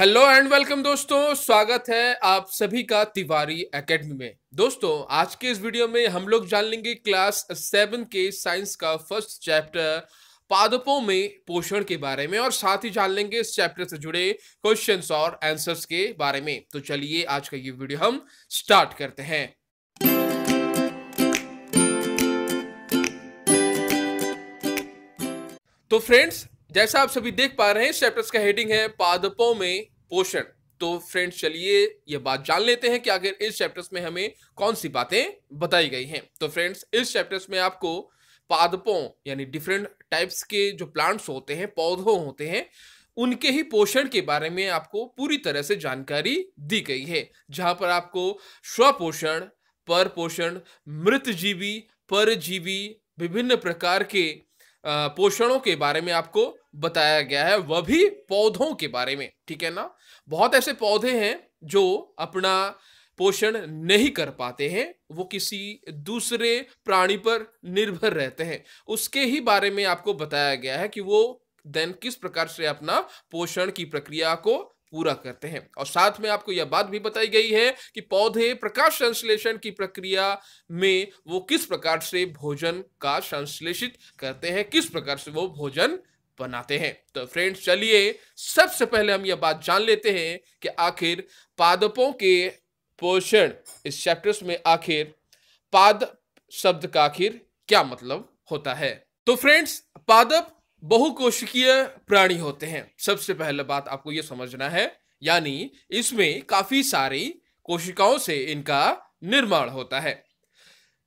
hello and welcome दोस्तों स्वागत है आप सभी का तिवारी एकेडमी में दोस्तों आज के इस वीडियो में हम लोग जान लेंगे क्लास सेवन के साइंस का फर्स्ट चैप्टर पादपों में पोषण के बारे में और साथ ही जान लेंगे इस चैप्टर से जुड़े क्वेश्चंस और आंसर्स के बारे में तो चलिए आज का ये वीडियो हम स्टार्ट करते हैं तो फ्रेंड्स जैसा आप सभी देख पा रहे हैं इस चैप्टर्स का हेडिंग है पादपों में पोषण तो फ्रेंड्स चलिए ये बात जान लेते हैं कि आखिर इस चैप्टर्स में हमें कौन सी बातें बताई गई हैं तो फ्रेंड्स इस चैप्टर्स में आपको पादपों यानी डिफरेंट टाइप्स के जो प्लांट्स होते हैं पौधों होते हैं उनके ही पोषण के बारे में आपको पूरी तरह से जानकारी दी गई है जहां पर आपको स्वपोषण पर पोषण मृतजीवी परजीवी विभिन्न प्रकार के पोषणों के बारे में आपको बताया गया है वह भी पौधों के बारे में ठीक है ना बहुत ऐसे पौधे हैं जो अपना पोषण नहीं कर पाते हैं वो किसी दूसरे प्राणी पर निर्भर रहते हैं उसके ही बारे में आपको बताया गया है कि वो देन किस प्रकार से अपना पोषण की प्रक्रिया को पूरा करते हैं और साथ में आपको यह बात भी बताई गई है कि पौधे प्रकाश संश्लेषण की प्रक्रिया में वो किस प्रकार से भोजन का संश्लेषित करते हैं किस प्रकार से वो भोजन बनाते हैं तो फ्रेंड्स चलिए सबसे पहले हम यह बात जान लेते हैं कि आखिर पादपों के पोषण इस चैप्टर्स में आखिर पाद शब्द का आखिर क्या मतलब होता है तो फ्रेंड्स पादप बहुकोशिकीय प्राणी होते हैं सबसे पहले बात आपको ये समझना है यानी इसमें काफी सारी कोशिकाओं से इनका निर्माण होता है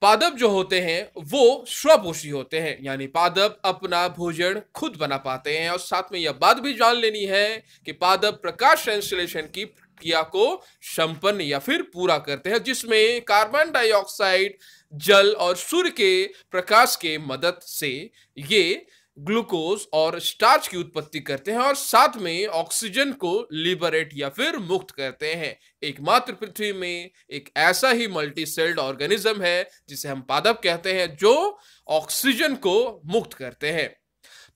पादप जो होते हैं वो स्वपोषी होते हैं यानी पादप अपना भोजन खुद बना पाते हैं और साथ में यह बात भी जान लेनी है कि पादप प्रकाश संश्लेषण की प्रक्रिया को संपन्न या फिर पूरा करते हैं जिसमें कार्बन डाइऑक्साइड जल और सूर्य के प्रकाश के मदद से ये ग्लूकोज और स्टार्च की उत्पत्ति करते हैं और साथ में ऑक्सीजन को लिबरेट या फिर मुक्त करते हैं एकमात्र पृथ्वी में एक ऐसा ही मल्टी सेल्ड ऑर्गेनिज्म है जिसे हम पादप कहते हैं जो ऑक्सीजन को मुक्त करते हैं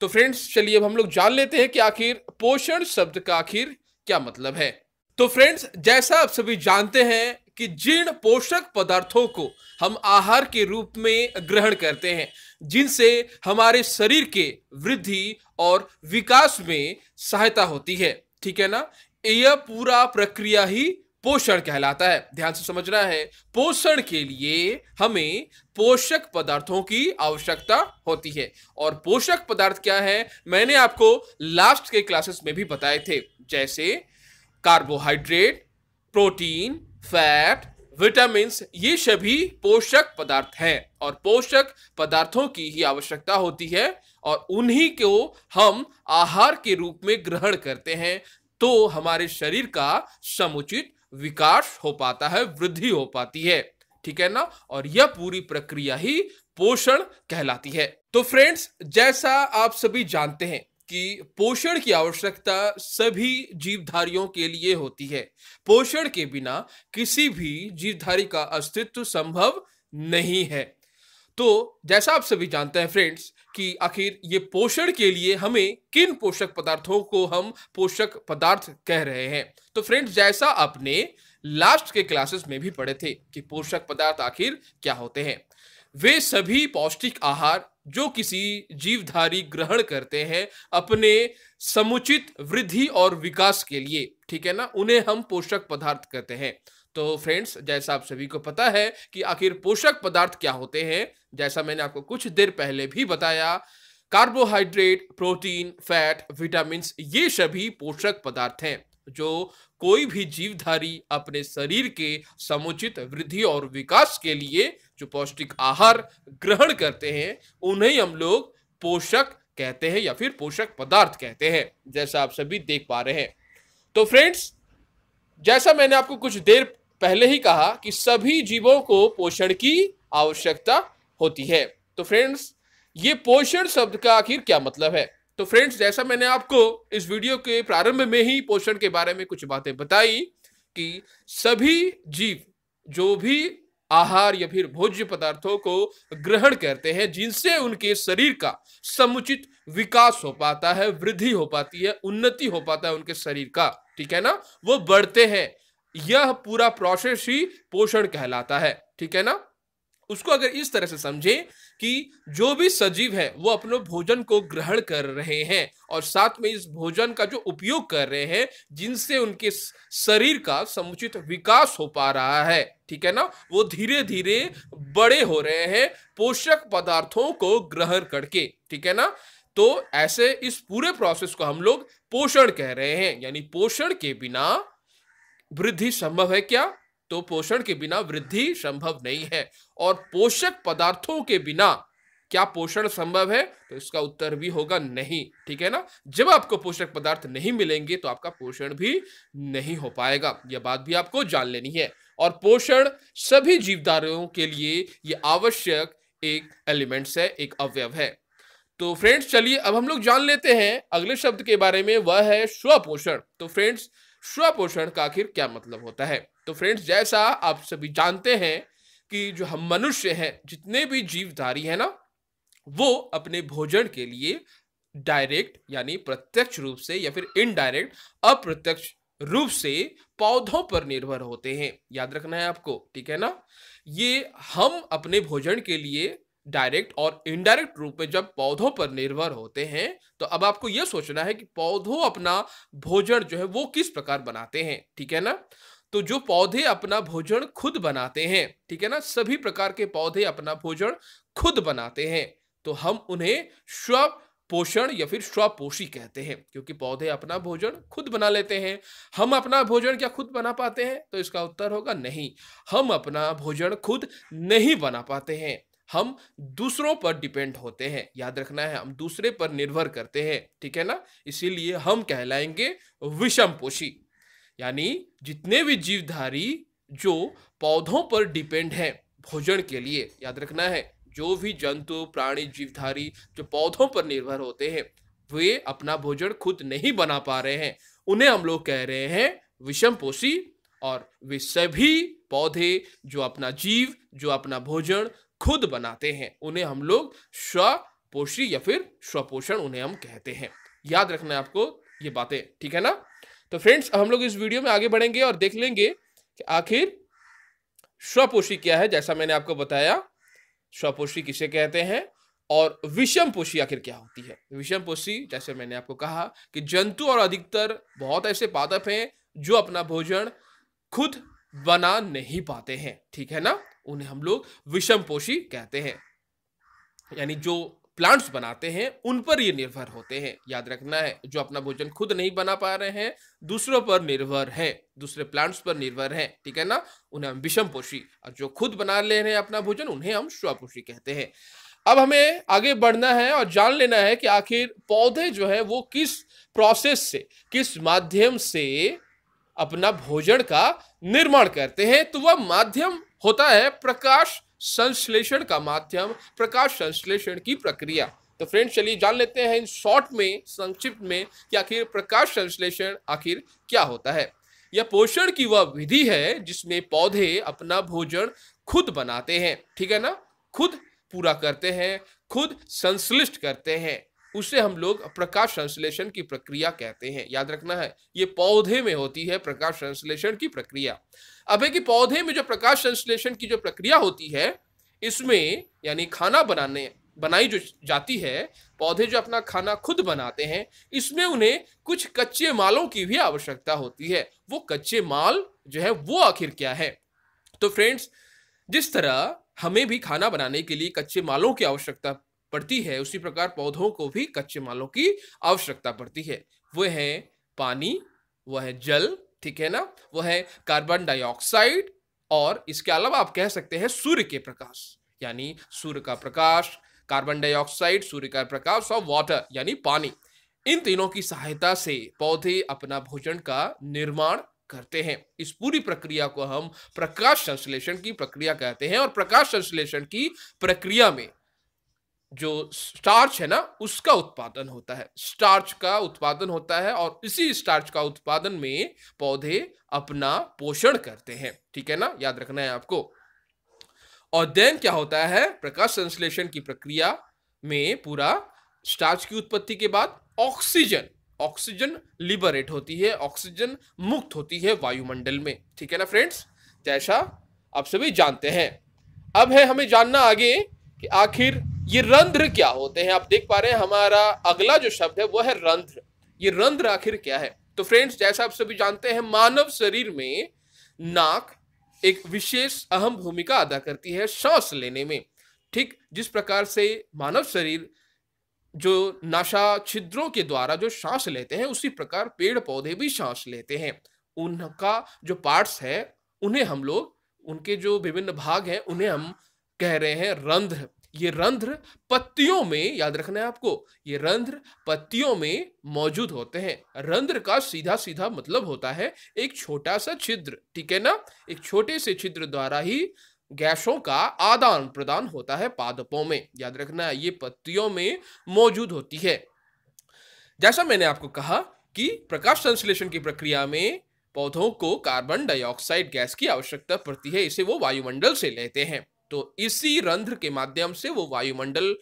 तो फ्रेंड्स चलिए अब हम लोग जान लेते हैं कि आखिर पोषण शब्द का आखिर क्या मतलब है तो फ्रेंड्स जैसा आप सभी जानते हैं कि जीर्ण पोषक पदार्थों को हम आहार के रूप में ग्रहण करते हैं जिनसे हमारे शरीर के वृद्धि और विकास में सहायता होती है ठीक है ना यह पूरा प्रक्रिया ही पोषण कहलाता है ध्यान से समझना है पोषण के लिए हमें पोषक पदार्थों की आवश्यकता होती है और पोषक पदार्थ क्या है मैंने आपको लास्ट के क्लासेस में भी बताए थे जैसे कार्बोहाइड्रेट प्रोटीन फैट विटामिन ये सभी पोषक पदार्थ हैं और पोषक पदार्थों की ही आवश्यकता होती है और उन्हीं को हम आहार के रूप में ग्रहण करते हैं तो हमारे शरीर का समुचित विकास हो पाता है वृद्धि हो पाती है ठीक है ना और यह पूरी प्रक्रिया ही पोषण कहलाती है तो फ्रेंड्स जैसा आप सभी जानते हैं कि पोषण की आवश्यकता सभी जीवधारियों के लिए होती है पोषण के बिना किसी भी जीवधारी का अस्तित्व संभव नहीं है तो जैसा आप सभी जानते हैं फ्रेंड्स कि आखिर ये पोषण के लिए हमें किन पोषक पदार्थों को हम पोषक पदार्थ कह रहे हैं तो फ्रेंड्स जैसा आपने लास्ट के क्लासेस में भी पढ़े थे कि पोषक पदार्थ आखिर क्या होते हैं वे सभी पौष्टिक आहार जो किसी जीवधारी ग्रहण करते हैं अपने समुचित वृद्धि और विकास के लिए ठीक है ना उन्हें हम पोषक पदार्थ कहते हैं तो फ्रेंड्स जैसा आप सभी को पता है कि आखिर पोषक पदार्थ क्या होते हैं जैसा मैंने आपको कुछ देर पहले भी बताया कार्बोहाइड्रेट प्रोटीन फैट विटामिन ये सभी पोषक पदार्थ हैं जो कोई भी जीवधारी अपने शरीर के समुचित वृद्धि और विकास के लिए जो पौष्टिक आहार ग्रहण करते हैं उन्हें हम लोग पोषक कहते हैं या फिर पोषक पदार्थ कहते हैं जैसा आप सभी देख पा रहे हैं तो फ्रेंड्स जैसा मैंने आपको कुछ देर पहले ही कहा कि सभी जीवों को पोषण की आवश्यकता होती है तो फ्रेंड्स ये पोषण शब्द का आखिर क्या मतलब है तो फ्रेंड्स जैसा मैंने आपको इस वीडियो के प्रारंभ में ही पोषण के बारे में कुछ बातें बताई कि सभी जीव जो भी आहार या फिर भोज्य पदार्थों को ग्रहण करते हैं जिनसे उनके शरीर का समुचित विकास हो पाता है वृद्धि हो पाती है उन्नति हो पाता है उनके शरीर का ठीक है ना वो बढ़ते हैं यह पूरा प्रोसेस ही पोषण कहलाता है ठीक है ना उसको अगर इस तरह से समझे कि जो भी सजीव है वो अपने भोजन को ग्रहण कर रहे हैं और साथ में इस भोजन का जो उपयोग कर रहे हैं जिनसे उनके शरीर का समुचित विकास हो पा रहा है ठीक है ना वो धीरे धीरे बड़े हो रहे हैं पोषक पदार्थों को ग्रहण करके ठीक है ना तो ऐसे इस पूरे प्रोसेस को हम लोग पोषण कह रहे हैं यानी पोषण के बिना वृद्धि संभव है क्या तो पोषण के बिना वृद्धि संभव नहीं है और पोषक पदार्थों के बिना क्या पोषण संभव है तो इसका उत्तर भी होगा नहीं ठीक है ना जब आपको पोषक पदार्थ नहीं मिलेंगे तो आपका पोषण भी नहीं हो पाएगा यह बात भी आपको जान लेनी है और पोषण सभी जीवदारों के लिए ये आवश्यक एक एलिमेंट्स है एक अवयव है तो फ्रेंड्स चलिए अब हम लोग जान लेते हैं अगले शब्द के बारे में वह है स्वपोषण तो फ्रेंड्स स्वपोषण का आखिर क्या मतलब होता है तो फ्रेंड्स जैसा आप सभी जानते हैं कि जो हम मनुष्य हैं जितने भी जीवधारी हैं ना वो अपने भोजन के लिए डायरेक्ट यानी प्रत्यक्ष रूप से या फिर इनडायरेक्ट अप्रत्यक्ष रूप से पौधों पर निर्भर होते हैं याद रखना है आपको ठीक है ना ये हम अपने भोजन के लिए डायरेक्ट और इनडायरेक्ट रूप में जब पौधों पर निर्भर होते हैं तो अब आपको यह सोचना है कि पौधों अपना भोजन जो है वो किस प्रकार बनाते हैं ठीक है ना तो जो पौधे अपना भोजन खुद बनाते हैं ठीक है ना सभी प्रकार के पौधे अपना भोजन खुद बनाते हैं तो हम उन्हें स्व पोषण या फिर स्वपोषी कहते हैं क्योंकि पौधे अपना भोजन खुद बना लेते हैं हम अपना भोजन क्या खुद बना पाते हैं तो इसका उत्तर होगा नहीं हम अपना भोजन खुद नहीं बना पाते हैं हम दूसरों पर डिपेंड होते हैं याद रखना है हम दूसरे पर निर्भर करते हैं ठीक है ना इसीलिए हम कहलाएंगे विषम पोषी यानी जितने भी जीवधारी जो पौधों पर डिपेंड हैं भोजन के लिए याद रखना है जो भी जंतु प्राणी जीवधारी जो पौधों पर निर्भर होते हैं वे अपना भोजन खुद नहीं बना पा रहे हैं उन्हें हम लोग कह रहे हैं विषम पोषी और वे सभी पौधे जो अपना जीव जो अपना भोजन खुद बनाते हैं उन्हें हम लोग स्वपोषी या फिर स्वपोषण उन्हें हम कहते हैं याद रखना है आपको ये बातें ठीक है ना तो फ्रेंड्स हम लोग इस वीडियो में आगे बढ़ेंगे और देख लेंगे कि आखिर स्वपोषी क्या है जैसा मैंने आपको बताया स्वपोषी किसे कहते हैं और विषम पोषी आखिर क्या होती है विषम पोषी जैसे मैंने आपको कहा कि जंतु और अधिकतर बहुत ऐसे पादप हैं जो अपना भोजन खुद बना नहीं पाते हैं ठीक है ना उन्हें हम लोग विषम पोषी कहते हैं यानी जो प्लांट्स बनाते हैं उन पर ये निर्भर होते हैं याद रखना है जो अपना भोजन खुद नहीं बना पा रहे हैं दूसरों पर निर्भर है दूसरे प्लांट्स पर निर्भर है ठीक है ना उन्हें हम विषम पोषी और जो खुद बना ले रहे हैं अपना भोजन उन्हें हम स्वपोषी कहते हैं अब हमें आगे बढ़ना है और जान लेना है कि आखिर पौधे जो है वो किस प्रोसेस से किस माध्यम से अपना भोजन का निर्माण करते हैं तो वह माध्यम होता है प्रकाश संश्लेषण का माध्यम प्रकाश संश्लेषण की प्रक्रिया तो फ्रेंड्स चलिए जान लेते हैं इन शॉर्ट में संक्षिप्त में कि आखिर प्रकाश संश्लेषण आखिर क्या होता है यह पोषण की वह विधि है जिसमें पौधे अपना भोजन खुद बनाते हैं ठीक है ना खुद पूरा करते हैं खुद संश्लिष्ट करते हैं उसे हम लोग प्रकाश संश्लेषण की प्रक्रिया कहते हैं याद रखना है ये पौधे में होती है प्रकाश संश्लेषण की प्रक्रिया अब है कि पौधे में जो प्रकाश संश्लेषण की जो प्रक्रिया होती है इसमें यानी खाना बनाने बनाई जो जाती है पौधे जो अपना खाना खुद बनाते हैं इसमें उन्हें कुछ कच्चे मालों की भी आवश्यकता होती है वो कच्चे माल जो है वो आखिर क्या है तो फ्रेंड्स जिस तरह हमें भी खाना बनाने के लिए कच्चे मालों की आवश्यकता पड़ती है उसी प्रकार पौधों को भी कच्चे मालों की आवश्यकता पड़ती है वह है पानी वह है जल ठीक है ना वह है कार्बन डाइऑक्साइड और इसके अलावा आप कह सकते हैं सूर्य के प्रकाश यानी सूर्य का प्रकाश कार्बन डाइऑक्साइड सूर्य का प्रकाश और वाटर यानी पानी इन तीनों की सहायता से पौधे अपना भोजन का निर्माण करते हैं इस पूरी प्रक्रिया को हम प्रकाश संश्लेषण की प्रक्रिया कहते हैं और प्रकाश संश्लेषण की प्रक्रिया में जो स्टार्च है ना उसका उत्पादन होता है स्टार्च का उत्पादन होता है और इसी स्टार्च का उत्पादन में पौधे अपना पोषण करते हैं ठीक है ना याद रखना है आपको और देन क्या होता है प्रकाश संश्लेषण की प्रक्रिया में पूरा स्टार्च की उत्पत्ति के बाद ऑक्सीजन ऑक्सीजन लिबरेट होती है ऑक्सीजन मुक्त होती है वायुमंडल में ठीक है ना फ्रेंड्स जैसा तो आप सभी जानते हैं अब है हमें जानना आगे कि आखिर ये रंध्र क्या होते हैं आप देख पा रहे हैं हमारा अगला जो शब्द है वह है रंध्र ये रंध्र आखिर क्या है तो फ्रेंड्स जैसा आप सभी जानते हैं मानव शरीर में नाक एक विशेष अहम भूमिका अदा करती है सांस लेने में ठीक जिस प्रकार से मानव शरीर जो नाशा छिद्रों के द्वारा जो सांस लेते हैं उसी प्रकार पेड़ पौधे भी सांस लेते हैं उनका जो पार्ट्स है उन्हें हम लोग उनके जो विभिन्न भाग हैं उन्हें हम कह रहे हैं रंध्र ये रंध्र पत्तियों में याद रखना है आपको ये रंध्र पत्तियों में मौजूद होते हैं रंध्र का सीधा सीधा मतलब होता है एक छोटा सा छिद्र ठीक है ना एक छोटे से छिद्र द्वारा ही गैसों का आदान प्रदान होता है पादपों में याद रखना है ये पत्तियों में मौजूद होती है जैसा मैंने आपको कहा कि प्रकाश संश्लेषण की प्रक्रिया में पौधों को कार्बन डाइऑक्साइड गैस की आवश्यकता पड़ती है इसे वो वायुमंडल से लेते हैं तो इसी रंध्र के माध्यम से वो वायुमंडल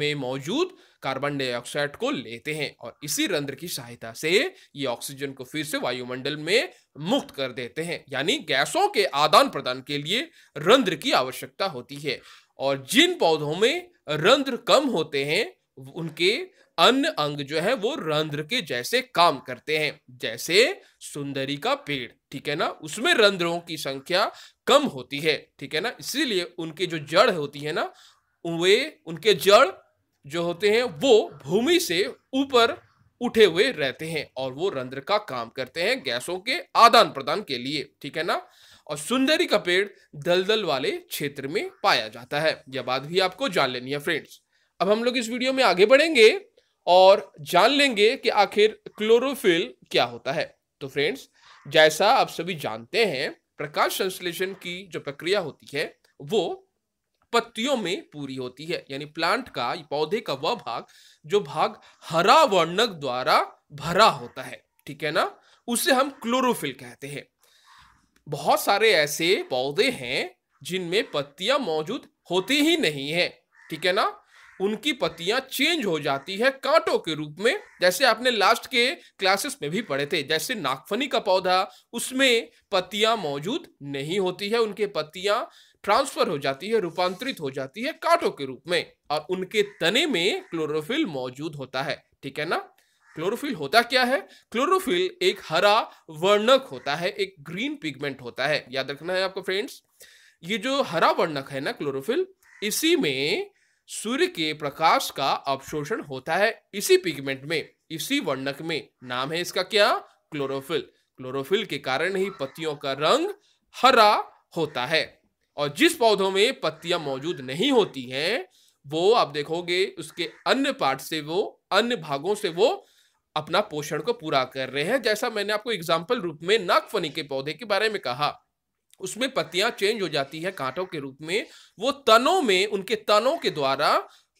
में मौजूद कार्बन डाइऑक्साइड को लेते हैं और इसी रंध्र की सहायता से ये ऑक्सीजन को फिर से वायुमंडल में मुक्त कर देते हैं यानी गैसों के आदान प्रदान के लिए रंध्र की आवश्यकता होती है और जिन पौधों में रंध्र कम होते हैं उनके अन्य अंग जो है वो रंध्र के जैसे काम करते हैं जैसे सुंदरी का पेड़ ठीक है ना उसमें रंध्रों की संख्या कम होती है ठीक है ना इसीलिए उनके जो जड़ होती है ना वे उनके जड़ जो होते हैं वो भूमि से ऊपर उठे हुए रहते हैं और वो रंध्र का काम करते हैं गैसों के आदान प्रदान के लिए ठीक है ना और सुंदरी का पेड़ दलदल वाले क्षेत्र में पाया जाता है यह बात भी आपको जान लेनी है फ्रेंड्स अब हम लोग इस वीडियो में आगे बढ़ेंगे और जान लेंगे कि आखिर क्लोरोफिल क्या होता है तो फ्रेंड्स जैसा आप सभी जानते हैं प्रकाश संश्लेषण की जो प्रक्रिया होती है वो पत्तियों में पूरी होती है यानी प्लांट का पौधे का वह भाग जो भाग हरा वर्णक द्वारा भरा होता है ठीक है ना उसे हम क्लोरोफिल कहते हैं बहुत सारे ऐसे पौधे हैं जिनमें पत्तियां मौजूद होती ही नहीं है ठीक है ना उनकी पत्तियां चेंज हो जाती है कांटों के रूप में जैसे आपने लास्ट के क्लासेस में भी पढ़े थे जैसे नागफनी का पौधा उसमें पत्तियां मौजूद नहीं होती है उनके पत्तियां ट्रांसफर हो जाती है रूपांतरित हो जाती है कांटों के रूप में और उनके तने में क्लोरोफिल मौजूद होता है ठीक है ना क्लोरोफिल होता क्या है क्लोरोफिल एक हरा वर्णक होता है एक ग्रीन पिगमेंट होता है याद रखना है आपको फ्रेंड्स ये जो हरा वर्णक है ना क्लोरोफिल इसी में सूर्य के प्रकाश का अवशोषण होता है इसी पिगमेंट में इसी वर्णक में नाम है इसका क्या क्लोरोफिल क्लोरोफिल के कारण ही पत्तियों का रंग हरा होता है और जिस पौधों में पत्तियां मौजूद नहीं होती हैं वो आप देखोगे उसके अन्य पार्ट से वो अन्य भागों से वो अपना पोषण को पूरा कर रहे हैं जैसा मैंने आपको एग्जाम्पल रूप में नागफनी के पौधे के बारे में कहा उसमें पत्तियां चेंज हो जाती है कांटों के रूप में वो तनों में उनके तनों के द्वारा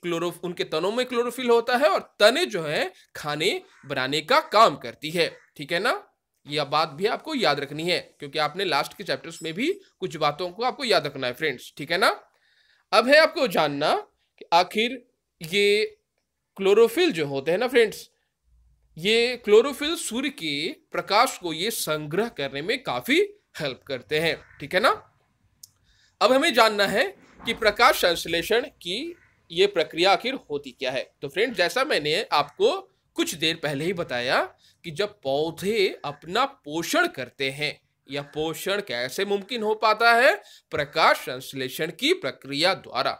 क्लोरो उनके तनों में क्लोरोफिल होता है और तने जो है खाने बनाने का काम करती है ठीक है ना यह बात भी आपको याद रखनी है क्योंकि आपने लास्ट के चैप्टर्स में भी कुछ बातों को आपको याद रखना है फ्रेंड्स ठीक है ना अब है आपको जानना कि आखिर ये क्लोरोफिल जो होते हैं ना फ्रेंड्स ये क्लोरोफिल सूर्य के प्रकाश को ये संग्रह करने में काफी हेल्प करते हैं ठीक है ना अब हमें जानना है कि प्रकाश संश्लेषण की ये प्रक्रिया आखिर होती क्या है तो फ्रेंड जैसा मैंने आपको कुछ देर पहले ही बताया कि जब पौधे अपना पोषण करते हैं या पोषण कैसे मुमकिन हो पाता है प्रकाश संश्लेषण की प्रक्रिया द्वारा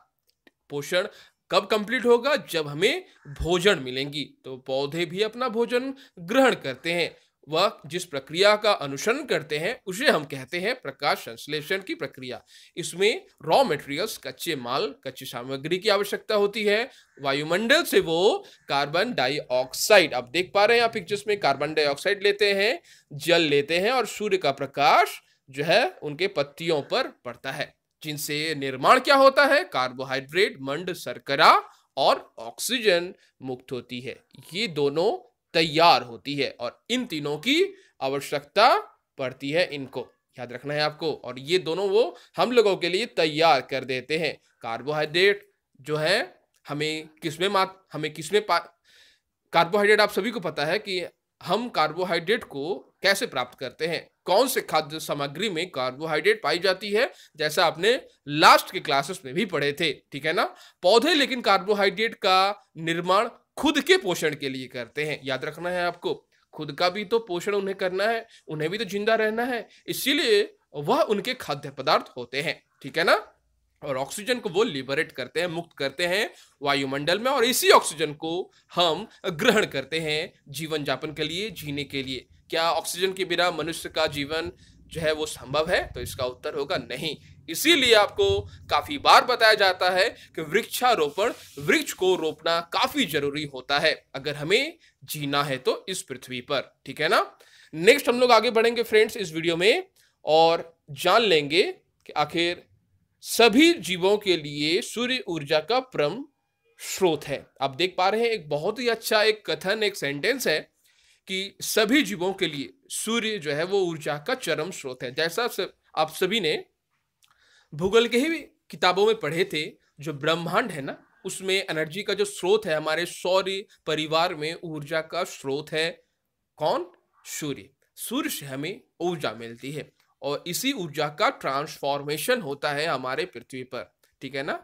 पोषण कब कंप्लीट होगा जब हमें भोजन मिलेंगी तो पौधे भी अपना भोजन ग्रहण करते हैं वह जिस प्रक्रिया का अनुसरण करते हैं उसे हम कहते हैं प्रकाश संश्लेषण की प्रक्रिया इसमें रॉ मटेरियल्स कच्चे माल कच्ची सामग्री की आवश्यकता होती है वायुमंडल से वो कार्बन डाइऑक्साइड आप देख पा रहे हैं आप पिक्चर्स में कार्बन डाइऑक्साइड लेते हैं जल लेते हैं और सूर्य का प्रकाश जो है उनके पत्तियों पर पड़ता है जिनसे निर्माण क्या होता है कार्बोहाइड्रेट मंड सरकरा और ऑक्सीजन मुक्त होती है ये दोनों तैयार होती है और इन तीनों की आवश्यकता पड़ती है इनको याद रखना है आपको और ये दोनों वो हम लोगों के लिए तैयार कर देते हैं कार्बोहाइड्रेट जो है हमें किसमें मात हमें किसमें कार्बोहाइड्रेट आप सभी को पता है कि हम कार्बोहाइड्रेट को कैसे प्राप्त करते हैं कौन से खाद्य सामग्री में कार्बोहाइड्रेट पाई जाती है जैसा आपने लास्ट के क्लासेस में भी पढ़े थे ठीक है ना पौधे लेकिन कार्बोहाइड्रेट का निर्माण खुद के पोषण के लिए करते हैं याद रखना है आपको खुद का भी तो पोषण उन्हें करना है उन्हें भी तो जिंदा रहना है इसीलिए वह उनके खाद्य पदार्थ होते हैं ठीक है ना और ऑक्सीजन को वो लिबरेट करते हैं मुक्त करते हैं वायुमंडल में और इसी ऑक्सीजन को हम ग्रहण करते हैं जीवन जापन के लिए जीने के लिए क्या ऑक्सीजन के बिना मनुष्य का जीवन जो है वो संभव है तो इसका उत्तर होगा नहीं इसीलिए आपको काफी बार बताया जाता है कि वृक्षारोपण वृक्ष को रोपना काफी जरूरी होता है अगर हमें जीना है तो इस पृथ्वी पर ठीक है ना नेक्स्ट हम लोग आगे बढ़ेंगे फ्रेंड्स इस वीडियो में और जान लेंगे कि आखिर सभी जीवों के लिए सूर्य ऊर्जा का परम स्रोत है आप देख पा रहे हैं एक बहुत ही अच्छा एक कथन एक सेंटेंस है कि सभी जीवों के लिए सूर्य जो है वो ऊर्जा का चरम स्रोत है जैसा आप सभी ने भूगोल के ही किताबों में पढ़े थे जो ब्रह्मांड है ना उसमें एनर्जी का जो स्रोत है हमारे सौर्य परिवार में ऊर्जा का स्रोत है कौन सूर्य सूर्य से हमें ऊर्जा मिलती है और इसी ऊर्जा का ट्रांसफॉर्मेशन होता है हमारे पृथ्वी पर ठीक है ना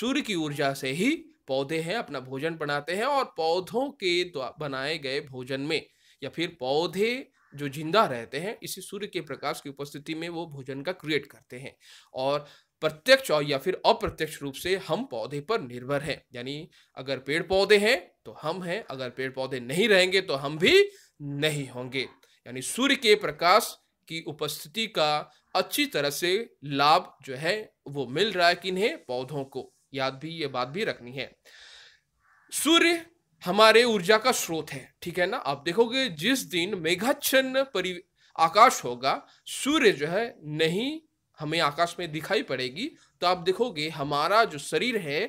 सूर्य की ऊर्जा से ही पौधे हैं अपना भोजन बनाते हैं और पौधों के बनाए गए भोजन में या फिर पौधे जो जिंदा रहते हैं इसी सूर्य के प्रकाश की उपस्थिति में वो भोजन का क्रिएट करते हैं और प्रत्यक्ष और या फिर अप्रत्यक्ष रूप से हम पौधे पर निर्भर हैं यानी अगर पेड़ पौधे हैं तो हम हैं अगर पेड़ पौधे नहीं रहेंगे तो हम भी नहीं होंगे यानी सूर्य के प्रकाश की उपस्थिति का अच्छी तरह से लाभ जो है वो मिल रहा है किन्हें पौधों को याद भी ये बात भी रखनी है सूर्य हमारे ऊर्जा का स्रोत है ठीक है ना आप देखोगे जिस दिन मेघाच्छन्न परि आकाश होगा सूर्य जो है नहीं हमें आकाश में दिखाई पड़ेगी तो आप देखोगे हमारा जो शरीर है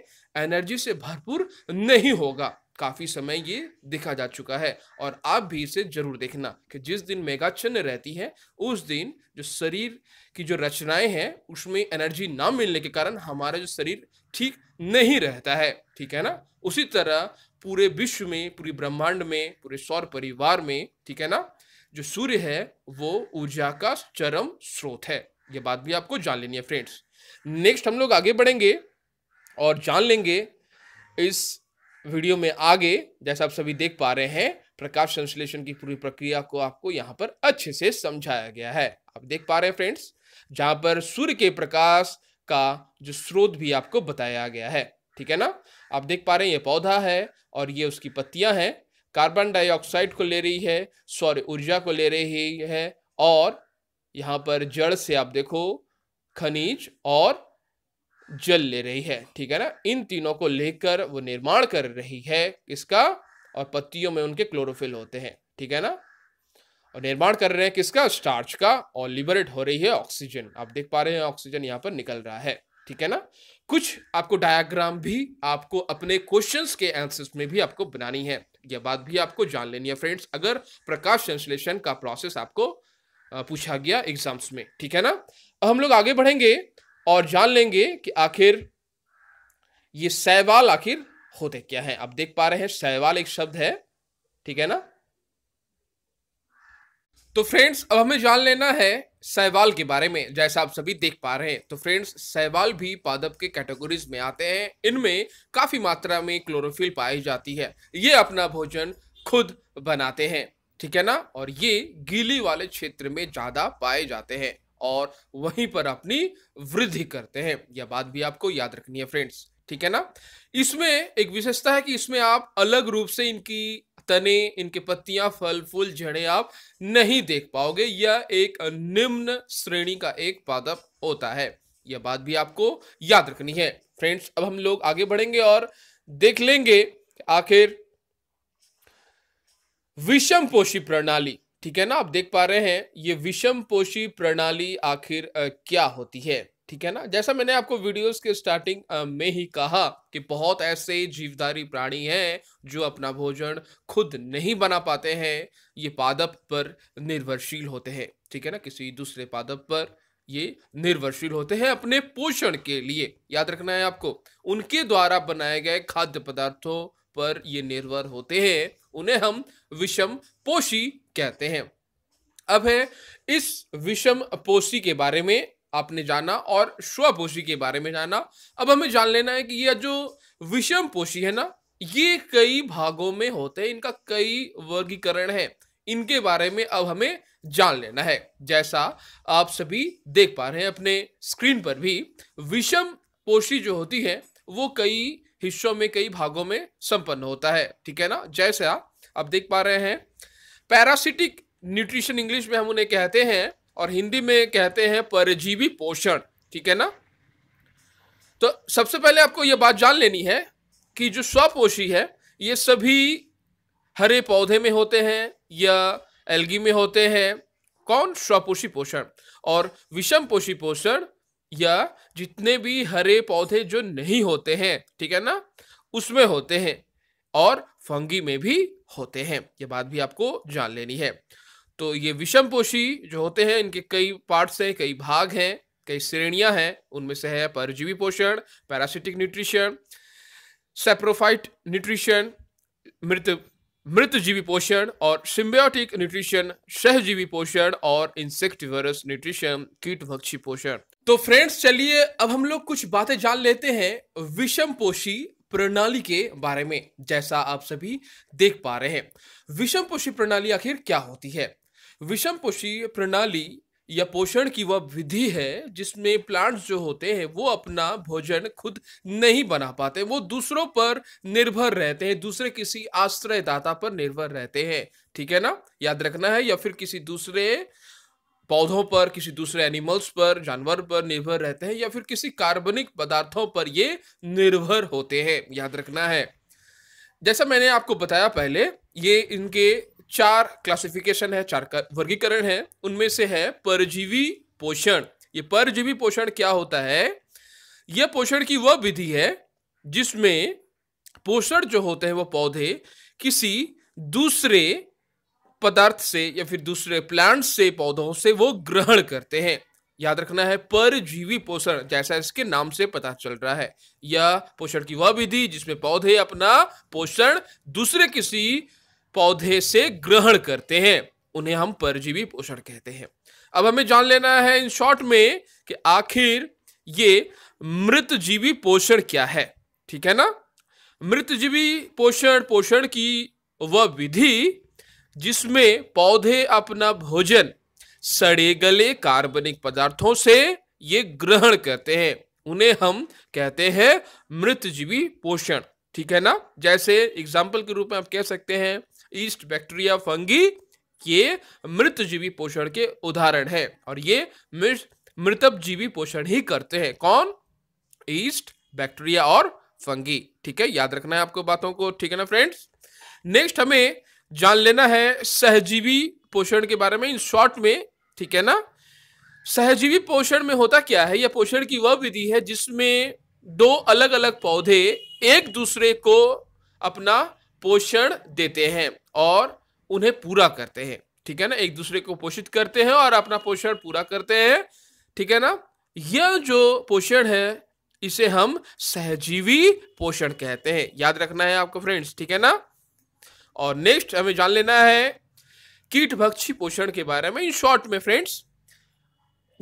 एनर्जी से भरपूर नहीं होगा काफी समय ये देखा जा चुका है और आप भी इसे जरूर देखना कि जिस दिन मेघाच्छन्न रहती है उस दिन जो शरीर की जो रचनाएं हैं उसमें एनर्जी ना मिलने के कारण हमारा जो शरीर ठीक नहीं रहता है ठीक है ना उसी तरह पूरे विश्व में पूरे ब्रह्मांड में पूरे सौर परिवार में ठीक है ना जो सूर्य है वो ऊर्जा का चरम स्रोत है ये बात भी आपको जान लेनी है फ्रेंड्स नेक्स्ट हम लोग आगे बढ़ेंगे और जान लेंगे इस वीडियो में आगे जैसा आप सभी देख पा रहे हैं प्रकाश संश्लेषण की पूरी प्रक्रिया को आपको यहाँ पर अच्छे से समझाया गया है आप देख पा रहे हैं फ्रेंड्स जहाँ पर सूर्य के प्रकाश का जो स्रोत भी आपको बताया गया है ठीक है ना आप देख पा रहे हैं ये पौधा है और ये उसकी पत्तियां हैं कार्बन डाइऑक्साइड को ले रही है सौर ऊर्जा को ले रही है और यहाँ पर जड़ से आप देखो खनिज और जल ले रही है ठीक है ना इन तीनों को लेकर वो निर्माण कर रही है किसका और पत्तियों में उनके क्लोरोफिल होते हैं ठीक है ना और निर्माण कर रहे हैं किसका स्टार्च का और लिबरेट हो रही है ऑक्सीजन आप देख पा रहे हैं ऑक्सीजन यहाँ पर निकल रहा है ठीक है ना कुछ आपको डायग्राम भी आपको अपने क्वेश्चंस के आंसर्स में भी आपको बनानी है यह बात भी आपको जान लेनी है फ्रेंड्स अगर प्रकाश संश्लेषण का प्रोसेस आपको पूछा गया एग्जाम्स में ठीक है ना हम लोग आगे बढ़ेंगे और जान लेंगे कि आखिर ये सहवाल आखिर होते क्या है आप देख पा रहे हैं सहवाल एक शब्द है ठीक है ना तो फ्रेंड्स अब हमें जान लेना है सहवाल के बारे में जैसा आप सभी देख पा रहे हैं तो फ्रेंड्स सहवाल भी पादप के कैटेगरीज में आते हैं इनमें काफ़ी मात्रा में क्लोरोफिल पाई जाती है ये अपना भोजन खुद बनाते हैं ठीक है ना और ये गीली वाले क्षेत्र में ज़्यादा पाए जाते हैं और वहीं पर अपनी वृद्धि करते हैं यह बात भी आपको याद रखनी है फ्रेंड्स ठीक है ना इसमें एक विशेषता है कि इसमें आप अलग रूप से इनकी तने इनके पत्तियां फल फूल झड़े आप नहीं देख पाओगे यह एक निम्न श्रेणी का एक पादप होता है यह बात भी आपको याद रखनी है फ्रेंड्स अब हम लोग आगे बढ़ेंगे और देख लेंगे आखिर विषम पोषी प्रणाली ठीक है ना आप देख पा रहे हैं ये विषम पोषी प्रणाली आखिर क्या होती है ठीक है ना जैसा मैंने आपको वीडियोस के स्टार्टिंग में ही कहा कि बहुत ऐसे जीवधारी प्राणी हैं जो अपना भोजन खुद नहीं बना पाते हैं ये पादप पर निर्भरशील होते हैं ठीक है ना किसी दूसरे पादप पर ये निर्भरशील होते हैं अपने पोषण के लिए याद रखना है आपको उनके द्वारा बनाए गए खाद्य पदार्थों पर ये निर्भर होते हैं उन्हें हम विषम पोषी कहते हैं अब है इस विषम पोषी के बारे में आपने जाना और श्वापोशी के बारे में जाना अब हमें जान लेना है कि यह जो विषम पोशी है ना ये कई भागों में होते हैं इनका कई वर्गीकरण है इनके बारे में अब हमें जान लेना है जैसा आप सभी देख पा रहे हैं अपने स्क्रीन पर भी विषम पोशी जो होती है वो कई हिस्सों में कई भागों में संपन्न होता है ठीक है ना जैसा आप देख पा रहे हैं पैरासिटिक न्यूट्रिशन इंग्लिश में हम उन्हें कहते हैं और हिंदी में कहते हैं परजीवी पोषण ठीक है ना तो सबसे पहले आपको यह बात जान लेनी है कि जो स्वपोषी है ये सभी हरे पौधे में होते हैं या एल्गी में होते हैं कौन स्वपोषी पोषण और विषम पोषी पोषण या जितने भी हरे पौधे जो नहीं होते हैं ठीक है ना उसमें होते हैं और फंगी में भी होते हैं ये बात भी आपको जान लेनी है तो ये पोषी जो होते हैं इनके कई पार्ट्स हैं कई भाग हैं कई श्रेणियां हैं उनमें से है परजीवी पोषण पैरासिटिक न्यूट्रिशन सेप्रोफाइट न्यूट्रिशन मृत जीवी पोषण और सिम्बियोटिक न्यूट्रिशन सहजीवी पोषण और इंसेक्टिवरस न्यूट्रिशन कीट भक्षी पोषण तो फ्रेंड्स चलिए अब हम लोग कुछ बातें जान लेते हैं विषम पोषी प्रणाली के बारे में जैसा आप सभी देख पा रहे हैं विषम पोषी प्रणाली आखिर क्या होती है विषम पोषी प्रणाली या पोषण की वह विधि है जिसमें प्लांट्स जो होते हैं वो अपना भोजन खुद नहीं बना पाते वो दूसरों पर निर्भर रहते हैं दूसरे किसी आश्रयदाता पर निर्भर रहते हैं ठीक है ना याद रखना है या फिर किसी दूसरे पौधों पर किसी दूसरे एनिमल्स पर जानवर पर निर्भर रहते हैं या फिर किसी कार्बनिक पदार्थों पर ये निर्भर होते हैं याद रखना है जैसा मैंने आपको बताया पहले ये इनके चार क्लासिफिकेशन है चार वर्गीकरण है उनमें से है परजीवी पोषण ये परजीवी पोषण क्या होता है यह पोषण की वह विधि है जिसमें पोषण जो होते हैं वह पौधे किसी दूसरे पदार्थ से या फिर दूसरे प्लांट से पौधों से वो ग्रहण करते हैं याद रखना है परजीवी पोषण जैसा इसके नाम से पता चल रहा है यह पोषण की वह विधि जिसमें पौधे अपना पोषण दूसरे किसी पौधे से ग्रहण करते हैं उन्हें हम परजीवी पोषण कहते हैं अब हमें जान लेना है इन शॉर्ट में कि आखिर ये मृत जीवी पोषण क्या है ठीक है ना मृत जीवी पोषण पोषण की वह विधि जिसमें पौधे अपना भोजन सड़े गले कार्बनिक पदार्थों से ये ग्रहण करते हैं उन्हें हम कहते हैं मृत जीवी पोषण ठीक है ना जैसे एग्जाम्पल के रूप में आप कह सकते हैं ईस्ट बैक्टीरिया फंगी ये जीवी पोषण के उदाहरण है और ये मृत जीवी पोषण ही करते हैं कौन ईस्ट बैक्टीरिया और फंगी ठीक है याद रखना है आपको बातों को ठीक है ना फ्रेंड्स नेक्स्ट हमें जान लेना है सहजीवी पोषण के बारे में इन शॉर्ट में ठीक है ना सहजीवी पोषण में होता क्या है यह पोषण की वह विधि है जिसमें दो अलग अलग पौधे एक दूसरे को अपना पोषण देते हैं और उन्हें पूरा करते हैं ठीक है ना एक दूसरे को पोषित करते हैं और अपना पोषण पूरा करते हैं ठीक है ना यह जो पोषण है इसे हम सहजीवी पोषण कहते हैं याद रखना है आपको फ्रेंड्स ठीक है ना और नेक्स्ट हमें जान लेना है कीट भक्षी पोषण के बारे में इन शॉर्ट में फ्रेंड्स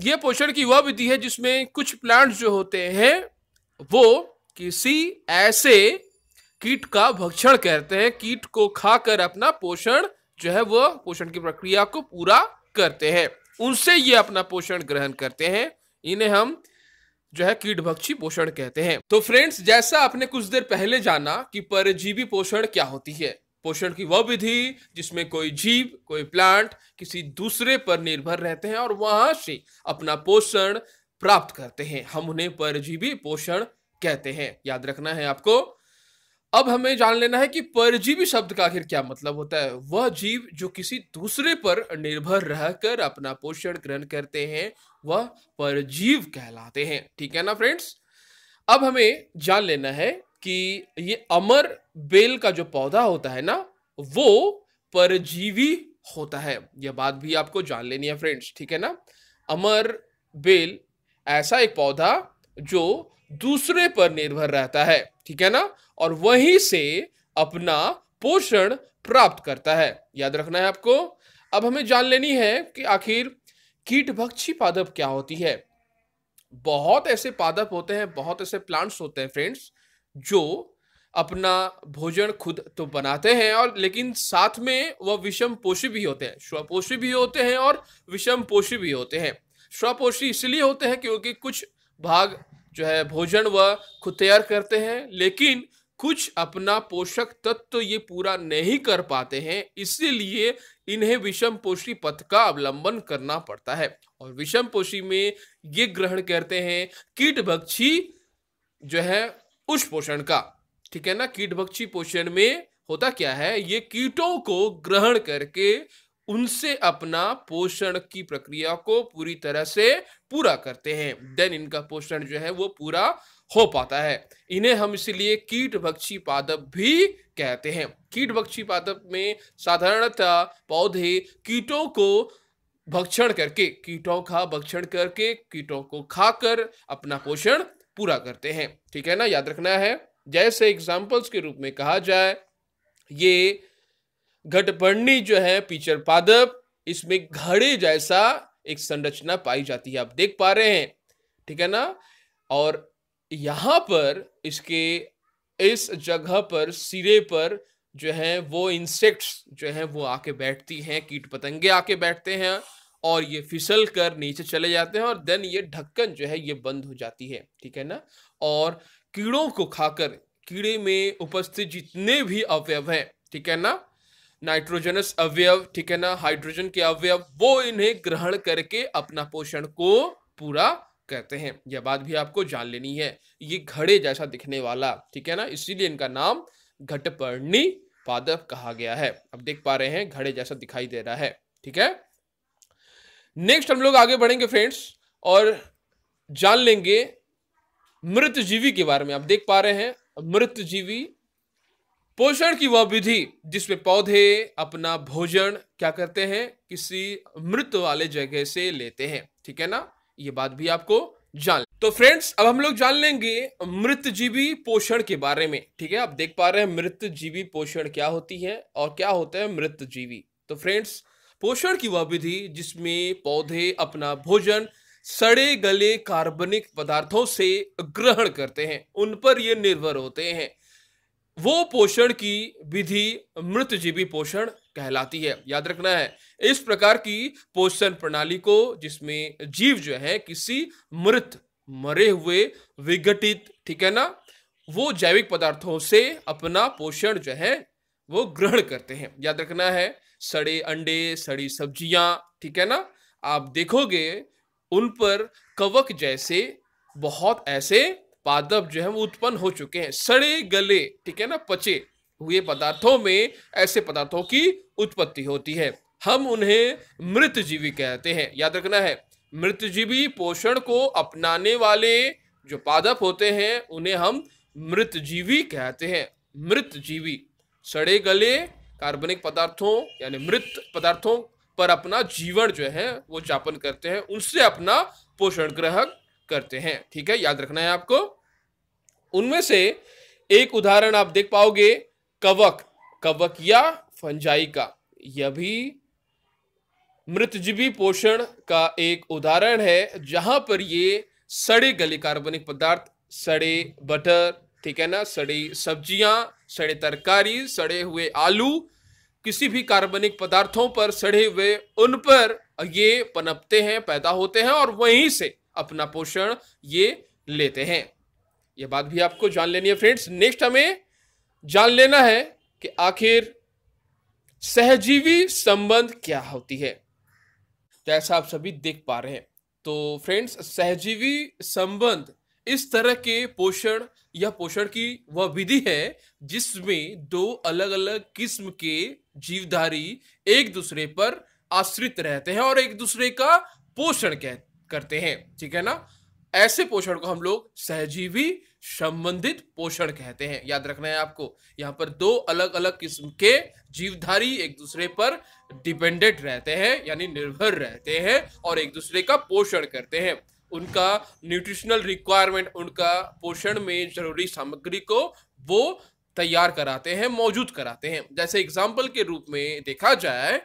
यह पोषण की वह विधि है जिसमें कुछ प्लांट्स जो होते हैं वो किसी ऐसे कीट का भक्षण कहते हैं कीट को खाकर अपना पोषण जो है वह पोषण की प्रक्रिया को पूरा करते हैं उनसे ये अपना पोषण ग्रहण करते हैं इन्हें हम जो है कीट भक्षी पोषण कहते हैं तो फ्रेंड्स जैसा आपने कुछ देर पहले जाना कि परजीवी पोषण क्या होती है पोषण की वह विधि जिसमें कोई जीव कोई प्लांट किसी दूसरे पर निर्भर रहते हैं और वहां से अपना पोषण प्राप्त करते हैं हम उन्हें परजीवी पोषण कहते हैं याद रखना है आपको अब हमें जान लेना है कि परजीवी शब्द का आखिर क्या मतलब होता है वह जीव जो किसी दूसरे पर निर्भर रहकर अपना पोषण ग्रहण करते हैं वह परजीव कहलाते हैं ठीक है ना फ्रेंड्स अब हमें जान लेना है कि ये अमर बेल का जो पौधा होता है ना वो परजीवी होता है यह बात भी आपको जान लेनी है फ्रेंड्स ठीक है ना अमर बेल ऐसा एक पौधा जो दूसरे पर निर्भर रहता है ठीक है ना और वहीं से अपना पोषण प्राप्त करता है याद रखना है आपको अब हमें जान लेनी है कि आखिर कीट भक्षी पादप क्या होती है बहुत ऐसे पादप होते हैं बहुत ऐसे प्लांट्स होते हैं फ्रेंड्स जो अपना भोजन खुद तो बनाते हैं और लेकिन साथ में वह विषम पोषी भी होते हैं स्वपोषी भी होते हैं और विषम पोषी भी होते हैं स्वपोषी इसलिए होते हैं क्योंकि कुछ भाग जो है भोजन वह खुद तैयार करते हैं लेकिन कुछ अपना पोषक तत्व तो ये पूरा नहीं कर पाते हैं इसीलिए इन्हें विषम पोषी पथ का अवलंबन करना पड़ता है और विषम पोषी में ये ग्रहण करते हैं कीट भक्षी जो है उस पोषण का ठीक है ना कीट भक्षी पोषण में होता क्या है ये कीटों को ग्रहण करके उनसे अपना पोषण की प्रक्रिया को पूरी तरह से पूरा करते हैं देन इनका पोषण जो है वो पूरा हो पाता है इन्हें हम इसलिए कीट भक्षी पादप भी कहते हैं कीट भक्षी पादप में साधारणतः पौधे कीटों को भक्षण करके कीटों का भक्षण करके कीटों को खाकर अपना पोषण पूरा करते हैं ठीक है ना याद रखना है जैसे एग्जाम्पल्स के रूप में कहा जाए ये घटपर्णी जो है पीचर पादप इसमें घड़े जैसा एक संरचना पाई जाती है आप देख पा रहे हैं ठीक है ना और यहाँ पर इसके इस जगह पर सिरे पर जो है वो इंसेक्ट्स जो है वो आके बैठती हैं कीट पतंगे आके बैठते हैं और ये फिसल कर नीचे चले जाते हैं और देन ये ढक्कन जो है ये बंद हो जाती है ठीक है ना और कीड़ों को खाकर कीड़े में उपस्थित जितने भी अवयव हैं ठीक है ना नाइट्रोजनस अवयव ठीक है ना हाइड्रोजन के अवयव वो इन्हें ग्रहण करके अपना पोषण को पूरा करते हैं यह बात भी आपको जान लेनी है ये घड़े जैसा दिखने वाला ठीक है ना इसीलिए इनका नाम घटपर्णी पादप कहा गया है अब देख पा रहे हैं घड़े जैसा दिखाई दे रहा है ठीक है नेक्स्ट हम लोग आगे बढ़ेंगे फ्रेंड्स और जान लेंगे मृत जीवी के बारे में आप देख पा रहे हैं जीवी पोषण की वह विधि जिसमें पौधे अपना भोजन क्या करते हैं किसी मृत वाले जगह से लेते हैं ठीक है ना ये बात भी आपको जान तो फ्रेंड्स अब हम लोग जान लेंगे मृत जीवी पोषण के बारे में ठीक है आप देख पा रहे हैं मृत जीवी पोषण क्या होती है और क्या होता है मृत जीवी तो फ्रेंड्स पोषण की वह विधि जिसमें पौधे अपना भोजन सड़े गले कार्बनिक पदार्थों से ग्रहण करते हैं उन पर ये निर्भर होते हैं वो पोषण की विधि मृतजीवी पोषण कहलाती है याद रखना है इस प्रकार की पोषण प्रणाली को जिसमें जीव जो है किसी मृत मरे हुए विघटित ठीक है ना वो जैविक पदार्थों से अपना पोषण जो है वो ग्रहण करते हैं याद रखना है सड़े अंडे सड़ी सब्जियां ठीक है ना आप देखोगे उन पर कवक जैसे बहुत ऐसे पादप जो है वो उत्पन्न हो चुके हैं सड़े गले ठीक है ना पचे हुए पदार्थों में ऐसे पदार्थों की उत्पत्ति होती है हम उन्हें मृत जीवी कहते हैं याद रखना है मृतजीवी पोषण को अपनाने वाले जो पादप होते हैं उन्हें हम मृतजीवी कहते हैं मृत जीवी सड़े गले कार्बनिक पदार्थों यानी मृत पदार्थों पर अपना जीवन जो है वो जापन करते हैं उनसे अपना पोषण ग्रहक करते हैं ठीक है याद रखना है आपको उनमें से एक उदाहरण आप देख पाओगे कवक कवक या फंजाई का यह भी मृतजीवी पोषण का एक उदाहरण है जहां पर ये सड़े गले कार्बनिक पदार्थ सड़े बटर ठीक है ना सड़ी सब्जियां सड़े तरकारी सड़े हुए आलू किसी भी कार्बनिक पदार्थों पर सड़े हुए उन पर ये पनपते हैं पैदा होते हैं और वहीं से अपना पोषण ये लेते हैं ये बात भी आपको जान लेनी है फ्रेंड्स नेक्स्ट हमें जान लेना है कि आखिर सहजीवी संबंध क्या होती है जैसा तो आप सभी देख पा रहे हैं तो फ्रेंड्स सहजीवी संबंध इस तरह के पोषण या पोषण की वह विधि है जिसमें दो अलग अलग किस्म के जीवधारी एक दूसरे पर आश्रित रहते हैं और एक दूसरे का पोषण करते हैं ठीक है ना ऐसे पोषण को हम लोग सहजीवी संबंधित पोषण कहते हैं याद रखना है आपको यहाँ पर दो अलग अलग किस्म के जीवधारी एक दूसरे पर डिपेंडेंट रहते हैं यानी निर्भर रहते हैं और एक दूसरे का पोषण करते हैं उनका न्यूट्रिशनल रिक्वायरमेंट उनका पोषण में जरूरी सामग्री को वो तैयार कराते हैं मौजूद कराते हैं जैसे एग्जाम्पल के रूप में देखा जाए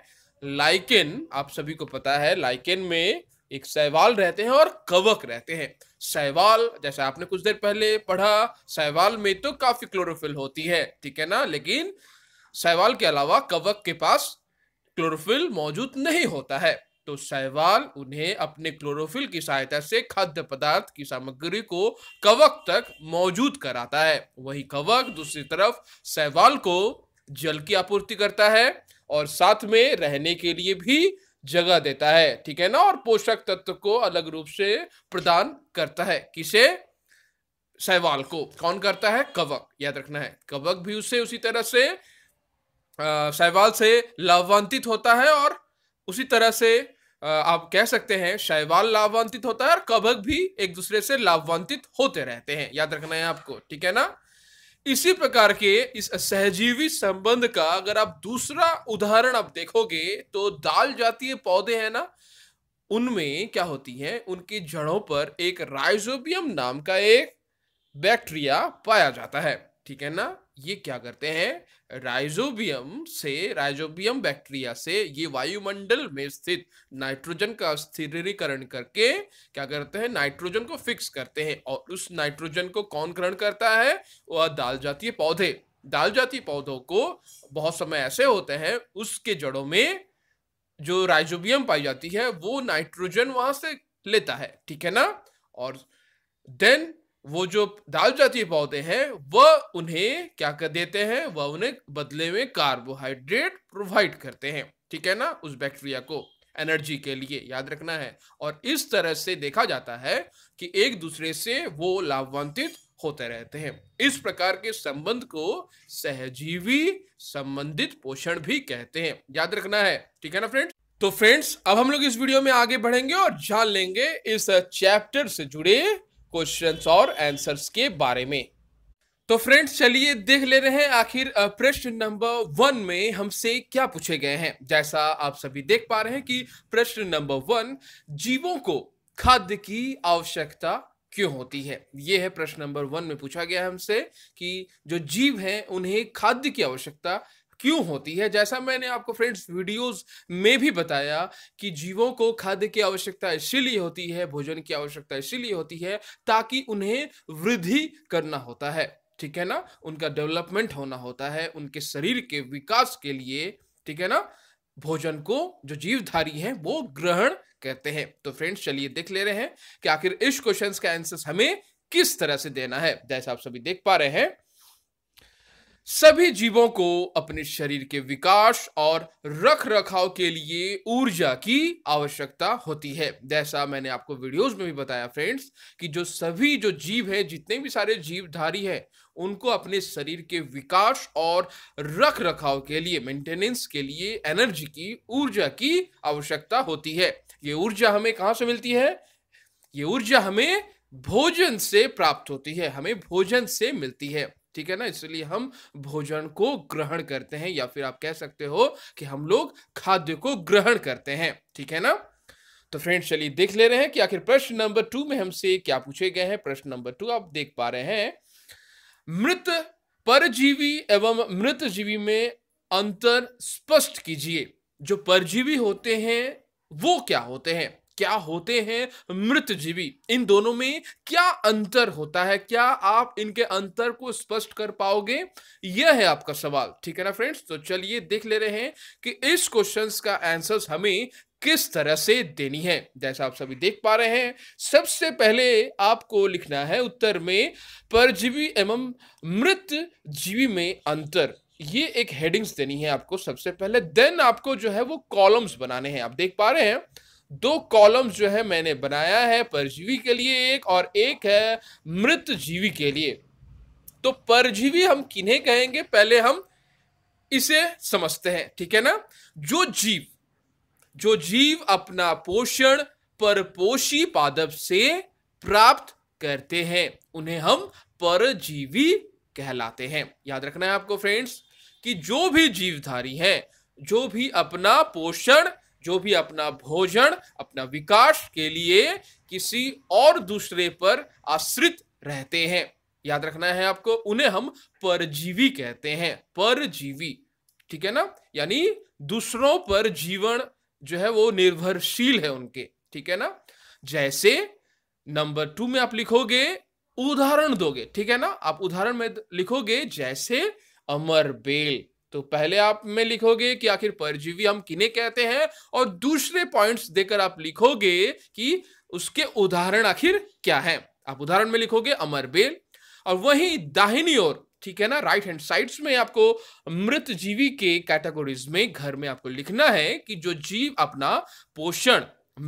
लाइकेन आप सभी को पता है लाइकेन में एक सहवाल रहते हैं और कवक रहते हैं सहवाल जैसे आपने कुछ देर पहले पढ़ा सहवाल में तो काफी क्लोरोफिल होती है ठीक है ना लेकिन सहवाल के अलावा कवक के पास क्लोरोफिल मौजूद नहीं होता है तो सहवाल उन्हें अपने क्लोरोफिल की सहायता से खाद्य पदार्थ की सामग्री को कवक तक मौजूद कराता है वही कवक दूसरी तरफ सहवाल को जल की आपूर्ति करता है और साथ में रहने के लिए भी जगह देता है ठीक है ना और पोषक तत्व को अलग रूप से प्रदान करता है किसे शैवाल को कौन करता है कवक याद रखना है कवक भी उसे उसी तरह से सहवाल से लाभान्वित होता है और उसी तरह से आ, आप कह सकते हैं शैवाल लाभान्वित होता है और कवक भी एक दूसरे से लाभान्वित होते रहते हैं याद रखना है आपको ठीक है ना इसी प्रकार के इस सहजीवी संबंध का अगर आप दूसरा उदाहरण आप देखोगे तो दाल जातीय पौधे हैं ना उनमें क्या होती है उनकी जड़ों पर एक राइजोबियम नाम का एक बैक्टीरिया पाया जाता है ठीक है ना ये क्या करते हैं राइजोबियम से राइजोबियम बैक्टीरिया से ये वायुमंडल में स्थित नाइट्रोजन का स्थिरीकरण करके क्या करते हैं नाइट्रोजन को फिक्स करते हैं और उस नाइट्रोजन को कौन ग्रहण करता है वह दाल जातीय पौधे दाल जातीय पौधों को बहुत समय ऐसे होते हैं उसके जड़ों में जो राइजोबियम पाई जाती है वो नाइट्रोजन वहां से लेता है ठीक है ना और देन वो जो दाल जाती पौधे हैं वह उन्हें क्या कर देते हैं वह उन्हें बदले में कार्बोहाइड्रेट प्रोवाइड करते हैं ठीक है ना उस बैक्टीरिया को एनर्जी के लिए याद रखना है और इस तरह से देखा जाता है कि एक दूसरे से वो लाभान्वित होते रहते हैं इस प्रकार के संबंध को सहजीवी संबंधित पोषण भी कहते हैं याद रखना है ठीक है ना फ्रेंड्स तो फ्रेंड्स अब हम लोग इस वीडियो में आगे बढ़ेंगे और जान लेंगे इस चैप्टर से जुड़े क्वेश्चंस और आंसर्स के बारे में तो फ्रेंड्स चलिए देख ले रहे हैं आखिर प्रश्न नंबर वन में हमसे क्या पूछे गए हैं जैसा आप सभी देख पा रहे हैं कि प्रश्न नंबर वन जीवों को खाद्य की आवश्यकता क्यों होती है ये है प्रश्न नंबर वन में पूछा गया हमसे कि जो जीव हैं उन्हें खाद्य की आवश्यकता क्यों होती है जैसा मैंने आपको फ्रेंड्स वीडियोस में भी बताया कि जीवों को खाद्य की आवश्यकता इसीलिए होती है भोजन की आवश्यकता इसीलिए होती है ताकि उन्हें वृद्धि करना होता है ठीक है ना उनका डेवलपमेंट होना होता है उनके शरीर के विकास के लिए ठीक है ना भोजन को जो जीवधारी है वो ग्रहण कहते हैं तो फ्रेंड्स चलिए देख ले रहे हैं कि आखिर इस क्वेश्चन का आंसर हमें किस तरह से देना है जैसा आप सभी देख पा रहे हैं सभी जीवों को अपने शरीर के विकास और रख रखाव के लिए ऊर्जा की आवश्यकता होती है जैसा मैंने आपको वीडियोस में भी बताया फ्रेंड्स कि जो सभी जो जीव हैं जितने भी सारे जीवधारी हैं उनको अपने शरीर के विकास और रख रखाव के लिए मेंटेनेंस के लिए एनर्जी की ऊर्जा की आवश्यकता होती है ये ऊर्जा हमें कहाँ से मिलती है ये ऊर्जा हमें भोजन से प्राप्त होती है हमें भोजन से मिलती है ठीक है ना इसलिए हम भोजन को ग्रहण करते हैं या फिर आप कह सकते हो कि हम लोग खाद्य को ग्रहण करते हैं ठीक है ना तो फ्रेंड्स चलिए देख ले रहे हैं कि आखिर प्रश्न नंबर टू में हमसे क्या पूछे गए हैं प्रश्न नंबर टू आप देख पा रहे हैं मृत परजीवी एवं मृत जीवी में अंतर स्पष्ट कीजिए जो परजीवी होते हैं वो क्या होते हैं क्या होते हैं मृत जीवी इन दोनों में क्या अंतर होता है क्या आप इनके अंतर को स्पष्ट कर पाओगे यह है आपका सवाल ठीक है ना फ्रेंड्स तो चलिए देख ले रहे हैं कि इस क्वेश्चन का आंसर हमें किस तरह से देनी है जैसा आप सभी देख पा रहे हैं सबसे पहले आपको लिखना है उत्तर में परजीवी एवं मृत जीवी में अंतर ये एक हेडिंग्स देनी है आपको सबसे पहले देन आपको जो है वो कॉलम्स बनाने हैं आप देख पा रहे हैं दो कॉलम्स जो है मैंने बनाया है परजीवी के लिए एक और एक है मृत जीवी के लिए तो परजीवी हम किन्हें कहेंगे पहले हम इसे समझते हैं ठीक है ना जो जीव जो जीव अपना पोषण परपोषी पादप से प्राप्त करते हैं उन्हें हम परजीवी कहलाते हैं याद रखना है आपको फ्रेंड्स कि जो भी जीवधारी है जो भी अपना पोषण जो भी अपना भोजन अपना विकास के लिए किसी और दूसरे पर आश्रित रहते हैं याद रखना है आपको उन्हें हम परजीवी कहते हैं परजीवी ठीक है ना यानी दूसरों पर जीवन जो है वो निर्भरशील है उनके ठीक है ना जैसे नंबर टू में आप लिखोगे उदाहरण दोगे ठीक है ना आप उदाहरण में लिखोगे जैसे अमर बेल तो पहले आप में लिखोगे कि आखिर परजीवी हम किने कहते हैं और दूसरे पॉइंट्स देकर आप लिखोगे कि उसके उदाहरण आखिर क्या है आप उदाहरण में लिखोगे अमरबेल और वहीं दाहिनी ओर ठीक है ना राइट हैंड साइड्स में आपको मृत जीवी के कैटेगोरीज में घर में आपको लिखना है कि जो जीव अपना पोषण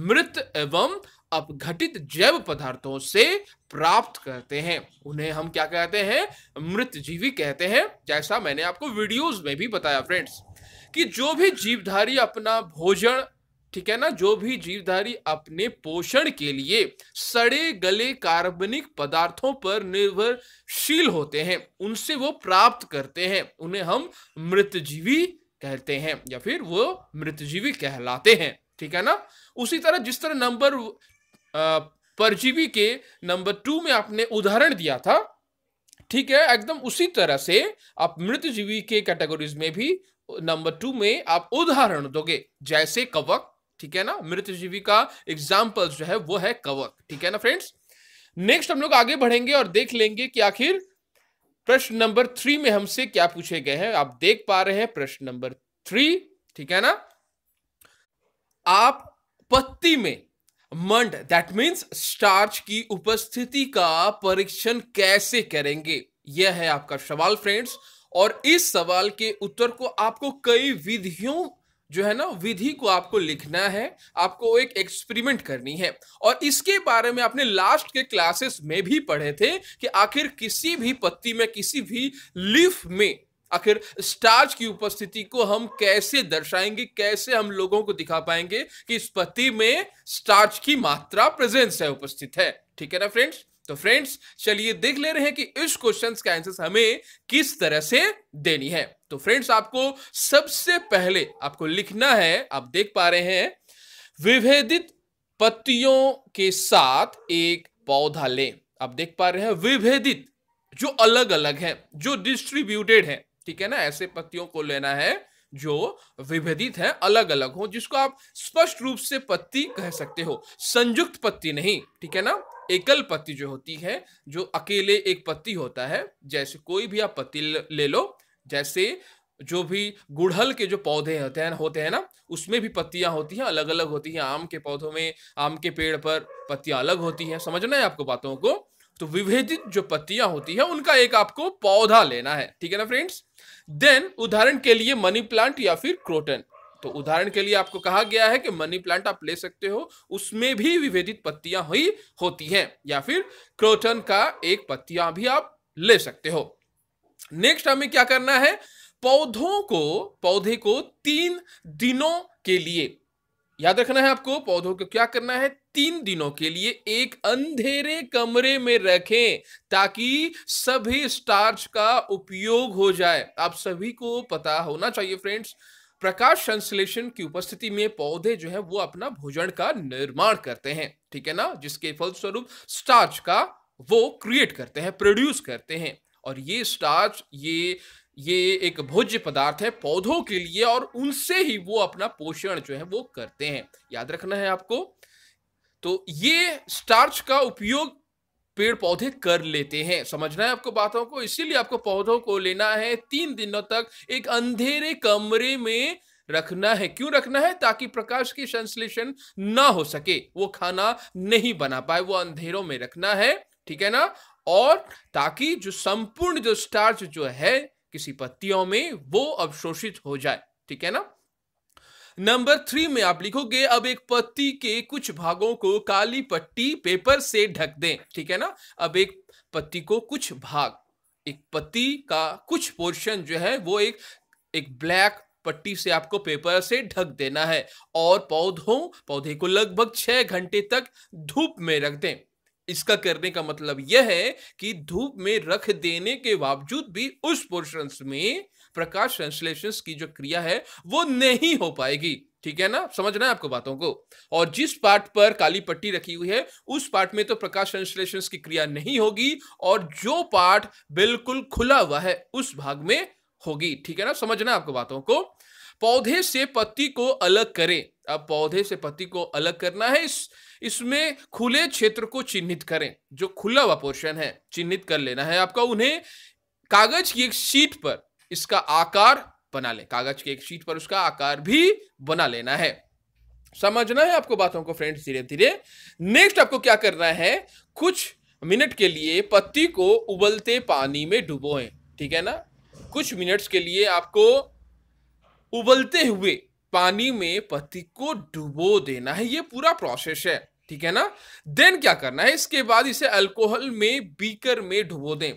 मृत एवं अपघटित जैव पदार्थों से प्राप्त करते हैं उन्हें हम क्या कहते हैं मृत जीवी कहते हैं जैसा मैंने आपको वीडियोस में भी बताया फ्रेंड्स कि जो भी जीवधारी अपना भोजन ठीक है ना जो भी जीवधारी अपने पोषण के लिए सड़े गले कार्बनिक पदार्थों पर निर्भरशील होते हैं उनसे वो प्राप्त करते हैं उन्हें हम मृतजीवी कहते हैं या फिर वो जीवी कहलाते हैं ठीक है ना उसी तरह जिस तरह नंबर परजीवी के नंबर टू में आपने उदाहरण दिया था ठीक है एकदम उसी तरह से आप मृत जीवी के कैटेगरीज में भी नंबर टू में आप उदाहरण दोगे जैसे कवक ठीक है ना मृत जीवी का एग्जाम्पल जो है वो है कवक ठीक है ना फ्रेंड्स नेक्स्ट हम लोग आगे बढ़ेंगे और देख लेंगे कि आखिर प्रश्न नंबर थ्री में हमसे क्या पूछे गए हैं आप देख पा रहे हैं प्रश्न नंबर थ्री ठीक है ना आप पत्ती में मंड दैट मीन्स स्टार्च की उपस्थिति का परीक्षण कैसे करेंगे यह है आपका सवाल फ्रेंड्स और इस सवाल के उत्तर को आपको कई विधियों जो है ना विधि को आपको लिखना है आपको एक एक्सपेरिमेंट करनी है और इसके बारे में आपने लास्ट के क्लासेस में भी पढ़े थे कि आखिर किसी भी पत्ती में किसी भी लीफ में आखिर स्टार्च की उपस्थिति को हम कैसे दर्शाएंगे कैसे हम लोगों को दिखा पाएंगे कि इस पति में स्टार्च की मात्रा प्रेजेंस है उपस्थित है ठीक है ना फ्रेंड्स तो फ्रेंड्स चलिए देख ले रहे हैं कि इस क्वेश्चन का आंसर हमें किस तरह से देनी है तो फ्रेंड्स आपको सबसे पहले आपको लिखना है आप देख पा रहे हैं विभेदित पत्तियों के साथ एक पौधा लें आप देख पा रहे हैं विभेदित जो अलग अलग है जो डिस्ट्रीब्यूटेड है ठीक है ना ऐसे पत्तियों को लेना है जो विभेदित है अलग अलग हो जिसको आप स्पष्ट रूप से पत्ती कह सकते हो संयुक्त पत्ती नहीं ठीक है ना एकल पत्ती जो होती है जो अकेले एक पत्ती होता है जैसे कोई भी आप पत्ती ले लो जैसे जो भी गुड़हल के जो पौधे होते हैं होते हैं ना उसमें भी पत्तियां होती हैं अलग अलग होती हैं आम के पौधों में आम के पेड़ पर पत्तियां अलग होती हैं समझना है आपको बातों को तो विभेदित जो पत्तियां होती हैं उनका एक आपको पौधा लेना है ठीक है ना फ्रेंड्स देन उदाहरण के लिए मनी प्लांट या फिर क्रोटन तो उदाहरण के लिए आपको कहा गया है कि मनी प्लांट आप ले सकते हो उसमें भी विभेदित पत्तियां हुई होती हैं या फिर क्रोटन का एक पत्तियां भी आप ले सकते हो नेक्स्ट हमें क्या करना है पौधों को पौधे को तीन दिनों के लिए याद रखना है आपको पौधों को क्या करना है तीन दिनों के लिए एक अंधेरे कमरे में रखें ताकि सभी स्टार्च का उपयोग हो जाए आप सभी को पता होना चाहिए फ्रेंड्स प्रकाश संश्लेषण की उपस्थिति में पौधे जो है वो अपना भोजन का निर्माण करते हैं ठीक है ना जिसके फलस्वरूप स्टार्च का वो क्रिएट करते हैं प्रोड्यूस करते हैं और ये स्टार्च ये ये एक भोज्य पदार्थ है पौधों के लिए और उनसे ही वो अपना पोषण जो है वो करते हैं याद रखना है आपको तो ये स्टार्च का उपयोग पेड़ पौधे कर लेते हैं समझना है आपको बातों को इसीलिए आपको पौधों को लेना है तीन दिनों तक एक अंधेरे कमरे में रखना है क्यों रखना है ताकि प्रकाश की संश्लेषण ना हो सके वो खाना नहीं बना पाए वो अंधेरों में रखना है ठीक है ना और ताकि जो संपूर्ण जो स्टार्च जो है किसी पत्तियों में वो अवशोषित हो जाए ठीक है ना नंबर थ्री में आप लिखोगे अब एक पत्ती के कुछ भागों को काली पट्टी पेपर से ढक दें ठीक है ना अब एक पत्ती को कुछ भाग एक पत्ती का कुछ पोर्शन जो है वो एक एक ब्लैक पट्टी से आपको पेपर से ढक देना है और पौधों पौधे को लगभग छह घंटे तक धूप में रख दें इसका करने का मतलब यह है कि धूप में रख देने के बावजूद भी उस पोर्शंस में प्रकाश संश्लेषण की जो क्रिया है वो नहीं हो पाएगी ठीक है ना समझना है आपको बातों को और जिस पार्ट पर काली पट्टी रखी हुई है उस पार्ट में तो प्रकाश संश्लेषण की क्रिया नहीं होगी और जो पार्ट बिल्कुल खुला हुआ है उस भाग में होगी ठीक है ना समझना आपको बातों को पौधे से पत्ती को अलग करें अब पौधे से पत्ती को अलग करना है इस इसमें खुले क्षेत्र को चिन्हित करें जो खुला हुआ पोर्शन है चिन्हित कर लेना है आपका उन्हें कागज की एक शीट पर इसका आकार बना लें कागज की एक शीट पर उसका आकार भी बना लेना है समझना है आपको बातों को फ्रेंड्स धीरे धीरे नेक्स्ट आपको क्या करना है कुछ मिनट के लिए पत्ती को उबलते पानी में डुबोएं ठीक है ना कुछ मिनट्स के लिए आपको उबलते हुए पानी में पत्ती को डुबो देना है ये पूरा प्रोसेस है ठीक है ना देन क्या करना है इसके बाद इसे अल्कोहल में बीकर में डुबो दें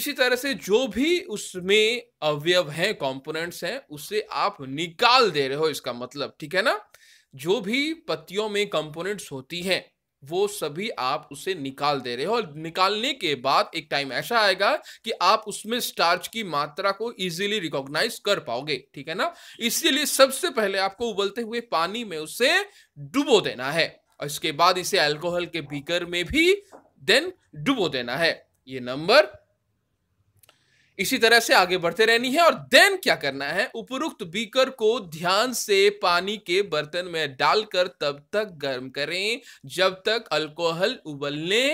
इसी तरह से जो भी उसमें अवयव है कंपोनेंट्स हैं उसे आप निकाल दे रहे हो इसका मतलब ठीक है ना जो भी पत्तियों में कंपोनेंट्स होती हैं वो सभी आप उसे निकाल दे रहे हो और निकालने के बाद एक टाइम ऐसा आएगा कि आप उसमें स्टार्च की मात्रा को इजीली रिकॉग्नाइज कर पाओगे ठीक है ना इसीलिए सबसे पहले आपको उबलते हुए पानी में उसे डुबो देना है और इसके बाद इसे अल्कोहल के बीकर में भी देन डुबो देना है ये नंबर इसी तरह से आगे बढ़ते रहनी है और देन क्या करना है उपरोक्त बीकर को ध्यान से पानी के बर्तन में डालकर तब तक गर्म करें जब तक अल्कोहल उबलने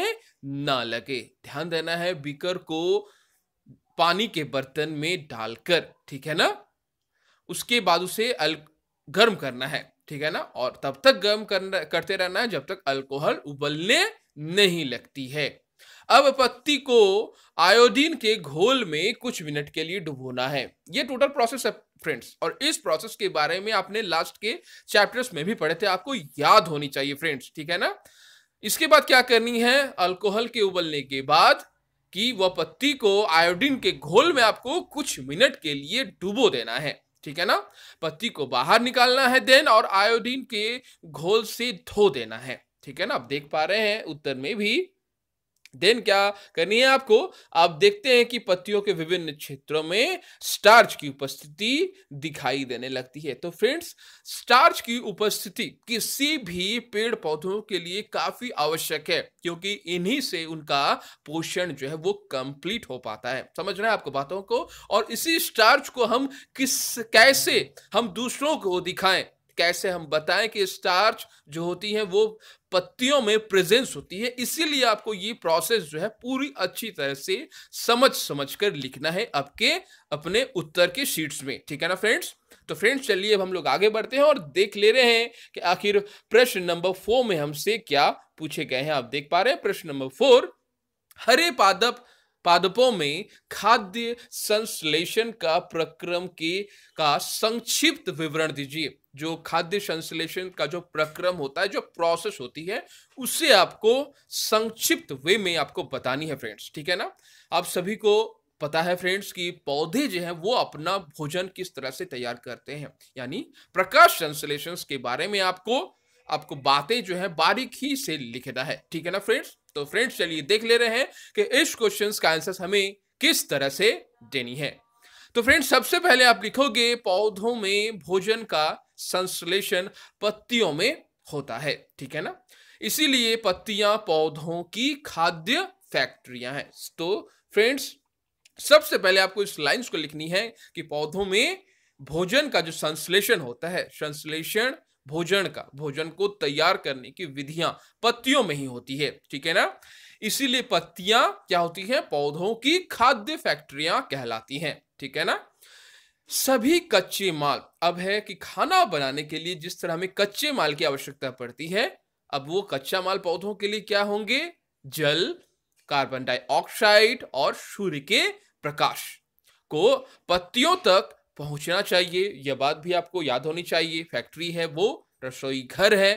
ना लगे ध्यान देना है बीकर को पानी के बर्तन में डालकर ठीक है ना उसके बाद उसे अल गर्म करना है ठीक है ना और तब तक गर्म करना करते रहना है जब तक अल्कोहल उबलने नहीं लगती है अब पत्ती को आयोडीन के घोल में कुछ मिनट के लिए डुबोना है ये टोटल प्रोसेस है फ्रेंड्स और इस प्रोसेस के बारे में आपने लास्ट के चैप्टर्स में भी पढ़े थे आपको याद होनी चाहिए फ्रेंड्स ठीक है ना इसके बाद क्या करनी है अल्कोहल के उबलने के बाद कि वह पत्ती को आयोडीन के घोल में आपको कुछ मिनट के लिए डुबो देना है ठीक है ना पत्ती को बाहर निकालना है देन और आयोडीन के घोल से धो देना है ठीक है ना आप देख पा रहे हैं उत्तर में भी देन क्या करनी है आपको आप देखते हैं कि पत्तियों के विभिन्न क्षेत्रों में स्टार्च की उपस्थिति दिखाई देने लगती है तो फ्रेंड्स स्टार्च की उपस्थिति किसी भी पेड़ पौधों के लिए काफी आवश्यक है क्योंकि इन्हीं से उनका पोषण जो है वो कंप्लीट हो पाता है समझ रहे हैं आपको बातों को और इसी स्टार्च को हम किस कैसे हम दूसरों को दिखाएं कैसे हम बताएं कि स्टार्च जो होती है वो पत्तियों में प्रेजेंस होती है इसीलिए आपको ये प्रोसेस जो है पूरी अच्छी तरह से समझ समझ कर लिखना है आपके अपने उत्तर के शीट्स में ठीक है ना फ्रेंड्स तो फ्रेंड्स चलिए अब हम लोग आगे बढ़ते हैं और देख ले रहे हैं कि आखिर प्रश्न नंबर फोर में हमसे क्या पूछे गए हैं आप देख पा रहे हैं प्रश्न नंबर फोर हरे पादप पादपों में खाद्य संश्लेषण का प्रक्रम के का संक्षिप्त विवरण दीजिए जो खाद्य संश्लेषण का जो प्रक्रम होता है जो प्रोसेस होती है उसे आपको संक्षिप्त वे में आपको बतानी है फ्रेंड्स ठीक है ना आप सभी को पता है फ्रेंड्स कि पौधे जो हैं वो अपना भोजन किस तरह से तैयार करते हैं यानी प्रकाश संश्लेषण के बारे में आपको आपको बातें जो है बारीकी से लिखना है ठीक है ना फ्रेंड्स तो फ्रेंड्स चलिए देख ले रहे हैं कि इस क्वेश्चन का आंसर हमें किस तरह से देनी है तो फ्रेंड्स सबसे पहले आप लिखोगे पौधों में भोजन का संश्लेषण पत्तियों में होता है ठीक है ना इसीलिए पत्तियां पौधों की खाद्य फैक्ट्रियां हैं तो फ्रेंड्स सबसे पहले आपको इस लाइंस को लिखनी है कि पौधों में भोजन का जो संश्लेषण होता है संश्लेषण भोजन का भोजन को तैयार करने की विधियां पत्तियों में ही होती है ठीक है ना इसीलिए पत्तियां क्या होती हैं पौधों की खाद्य फैक्ट्रियां कहलाती हैं ठीक है ना सभी कच्चे माल अब है कि खाना बनाने के लिए जिस तरह हमें कच्चे माल की आवश्यकता पड़ती है अब वो कच्चा माल पौधों के लिए क्या होंगे जल कार्बन डाइऑक्साइड और सूर्य के प्रकाश को पत्तियों तक पहुंचना चाहिए यह बात भी आपको याद होनी चाहिए फैक्ट्री है वो रसोई घर है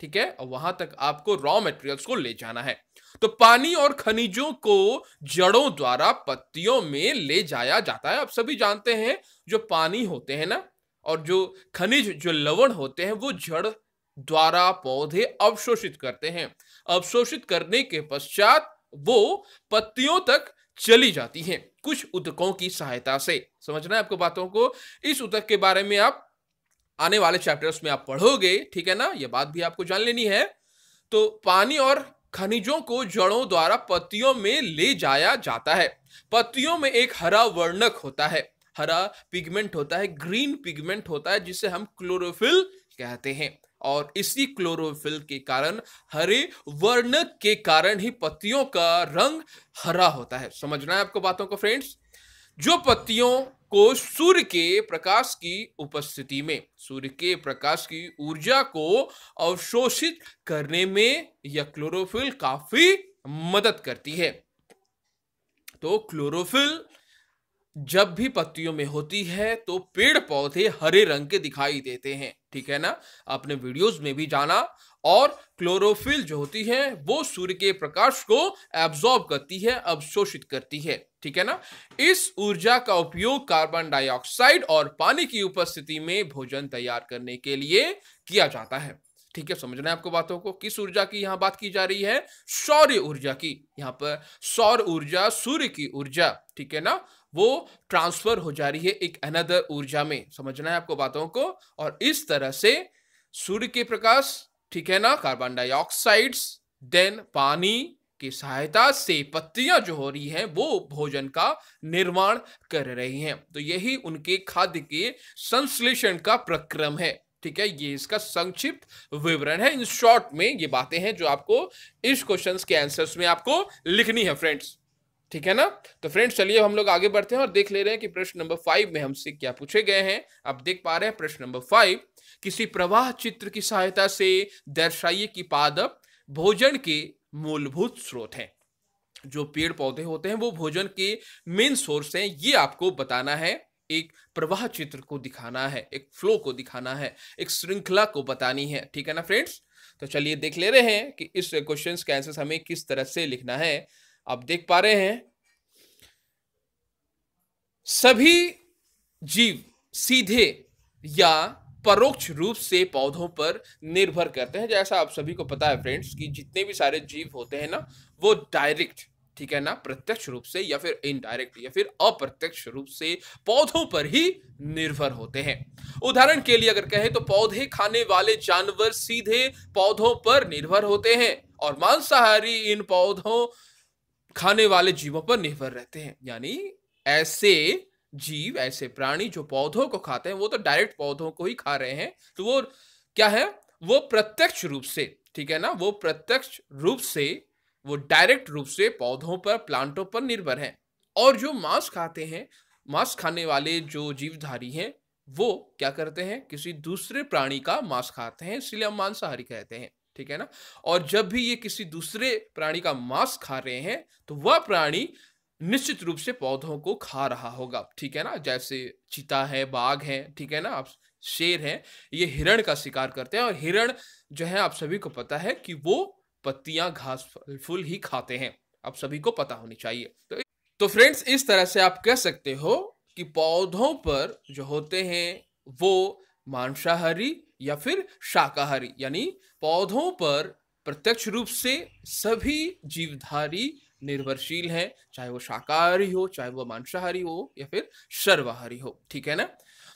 ठीक है और वहां तक आपको रॉ मटेरियल्स को ले जाना है तो पानी और खनिजों को जड़ों द्वारा पत्तियों में ले जाया जाता है आप सभी जानते हैं जो पानी होते हैं ना और जो खनिज जो लवण होते हैं वो जड़ द्वारा पौधे अवशोषित करते हैं अवशोषित करने के पश्चात वो पत्तियों तक चली जाती हैं कुछ उदकों की सहायता से समझना है आपको बातों को इस उदक के बारे में आप आने वाले चैप्टर्स में आप पढ़ोगे ठीक है ना यह बात भी आपको जान लेनी है तो पानी और खनिजों को जड़ों द्वारा पत्तियों में ले जाया जाता है पत्तियों में एक हरा वर्णक होता है हरा पिगमेंट होता है ग्रीन पिगमेंट होता है जिसे हम क्लोरोफिल कहते हैं और इसी क्लोरोफिल के कारण हरे वर्ण के कारण ही पत्तियों का रंग हरा होता है समझना है आपको बातों को फ्रेंड्स जो पत्तियों को सूर्य के प्रकाश की उपस्थिति में सूर्य के प्रकाश की ऊर्जा को अवशोषित करने में यह क्लोरोफिल काफी मदद करती है तो क्लोरोफिल जब भी पत्तियों में होती है तो पेड़ पौधे हरे रंग के दिखाई देते हैं ठीक है ना अपने वीडियोस में भी जाना और क्लोरोफिल जो होती है वो सूर्य के प्रकाश को एब्जॉर्ब करती है अवशोषित करती है ठीक है ना इस ऊर्जा का उपयोग कार्बन डाइऑक्साइड और पानी की उपस्थिति में भोजन तैयार करने के लिए किया जाता है ठीक है समझना है आपको बातों को किस ऊर्जा की यहां बात की जा रही है सौर ऊर्जा की यहां पर सौर ऊर्जा सूर्य की ऊर्जा ठीक है ना वो ट्रांसफर हो जा रही है एक अनदर ऊर्जा में समझना है आपको बातों को और इस तरह से सूर्य के प्रकाश ठीक है ना कार्बन डाइऑक्साइड्स देन पानी की सहायता से पत्तियां जो हो रही हैं वो भोजन का निर्माण कर रही हैं तो यही उनके खाद्य के संश्लेषण का प्रक्रम है ठीक है ये इसका संक्षिप्त विवरण है इन शॉर्ट में ये बातें हैं जो आपको इस क्वेश्चंस के आंसर्स में आपको लिखनी है फ्रेंड्स ठीक है ना तो फ्रेंड्स चलिए हम लोग आगे बढ़ते हैं और देख ले रहे हैं कि प्रश्न नंबर फाइव में हमसे क्या पूछे गए हैं आप देख पा रहे हैं प्रश्न नंबर फाइव किसी प्रवाह चित्र की सहायता से दर्शाइए कि पादप भोजन के मूलभूत स्रोत हैं जो पेड़ पौधे होते हैं वो भोजन के मेन सोर्स हैं ये आपको बताना है एक प्रवाह चित्र को दिखाना है एक फ्लो को दिखाना है एक श्रृंखला को बतानी है ठीक है ना फ्रेंड्स तो चलिए देख ले रहे हैं कि इस क्वेश्चन का आंसर हमें किस तरह से लिखना है आप देख पा रहे हैं सभी जीव सीधे या परोक्ष रूप से पौधों पर निर्भर करते हैं जैसा आप सभी को पता है फ्रेंड्स कि जितने भी सारे जीव होते हैं ना वो डायरेक्ट ठीक है ना प्रत्यक्ष रूप से या फिर इनडायरेक्ट या फिर अप्रत्यक्ष रूप से पौधों पर ही निर्भर होते हैं उदाहरण के लिए अगर कहें तो पौधे खाने वाले जानवर सीधे पौधों पर निर्भर होते हैं और मांसाहारी इन पौधों खाने वाले जीवों पर निर्भर रहते हैं यानी ऐसे जीव ऐसे प्राणी जो पौधों को खाते हैं वो तो डायरेक्ट पौधों को ही खा रहे हैं तो वो क्या है वो प्रत्यक्ष रूप से ठीक है ना वो प्रत्यक्ष रूप से वो डायरेक्ट रूप से पौधों पर प्लांटों पर निर्भर हैं और जो मांस खाते हैं मांस खाने वाले जो जीवधारी हैं वो क्या करते हैं किसी दूसरे प्राणी का मांस खाते हैं इसलिए हम मांसाहारी कहते हैं ठीक है ना और जब भी ये किसी दूसरे प्राणी का मांस खा रहे हैं तो वह प्राणी निश्चित रूप से पौधों को खा रहा होगा ठीक है ना जैसे चीता है बाघ है ठीक है ना आप शेर हैं ये हिरण का शिकार करते हैं और हिरण जो है आप सभी को पता है कि वो पत्तियां घास फूल ही खाते हैं आप सभी को पता होनी चाहिए तो तो फ्रेंड्स इस तरह से आप कह सकते हो कि पौधों पर जो होते हैं वो मांसाहारी या फिर शाकाहारी यानी पौधों पर प्रत्यक्ष रूप से सभी जीवधारी निर्भरशील हैं चाहे वो शाकाहारी हो चाहे वो मांसाहारी हो या फिर सर्वाहारी हो ठीक है ना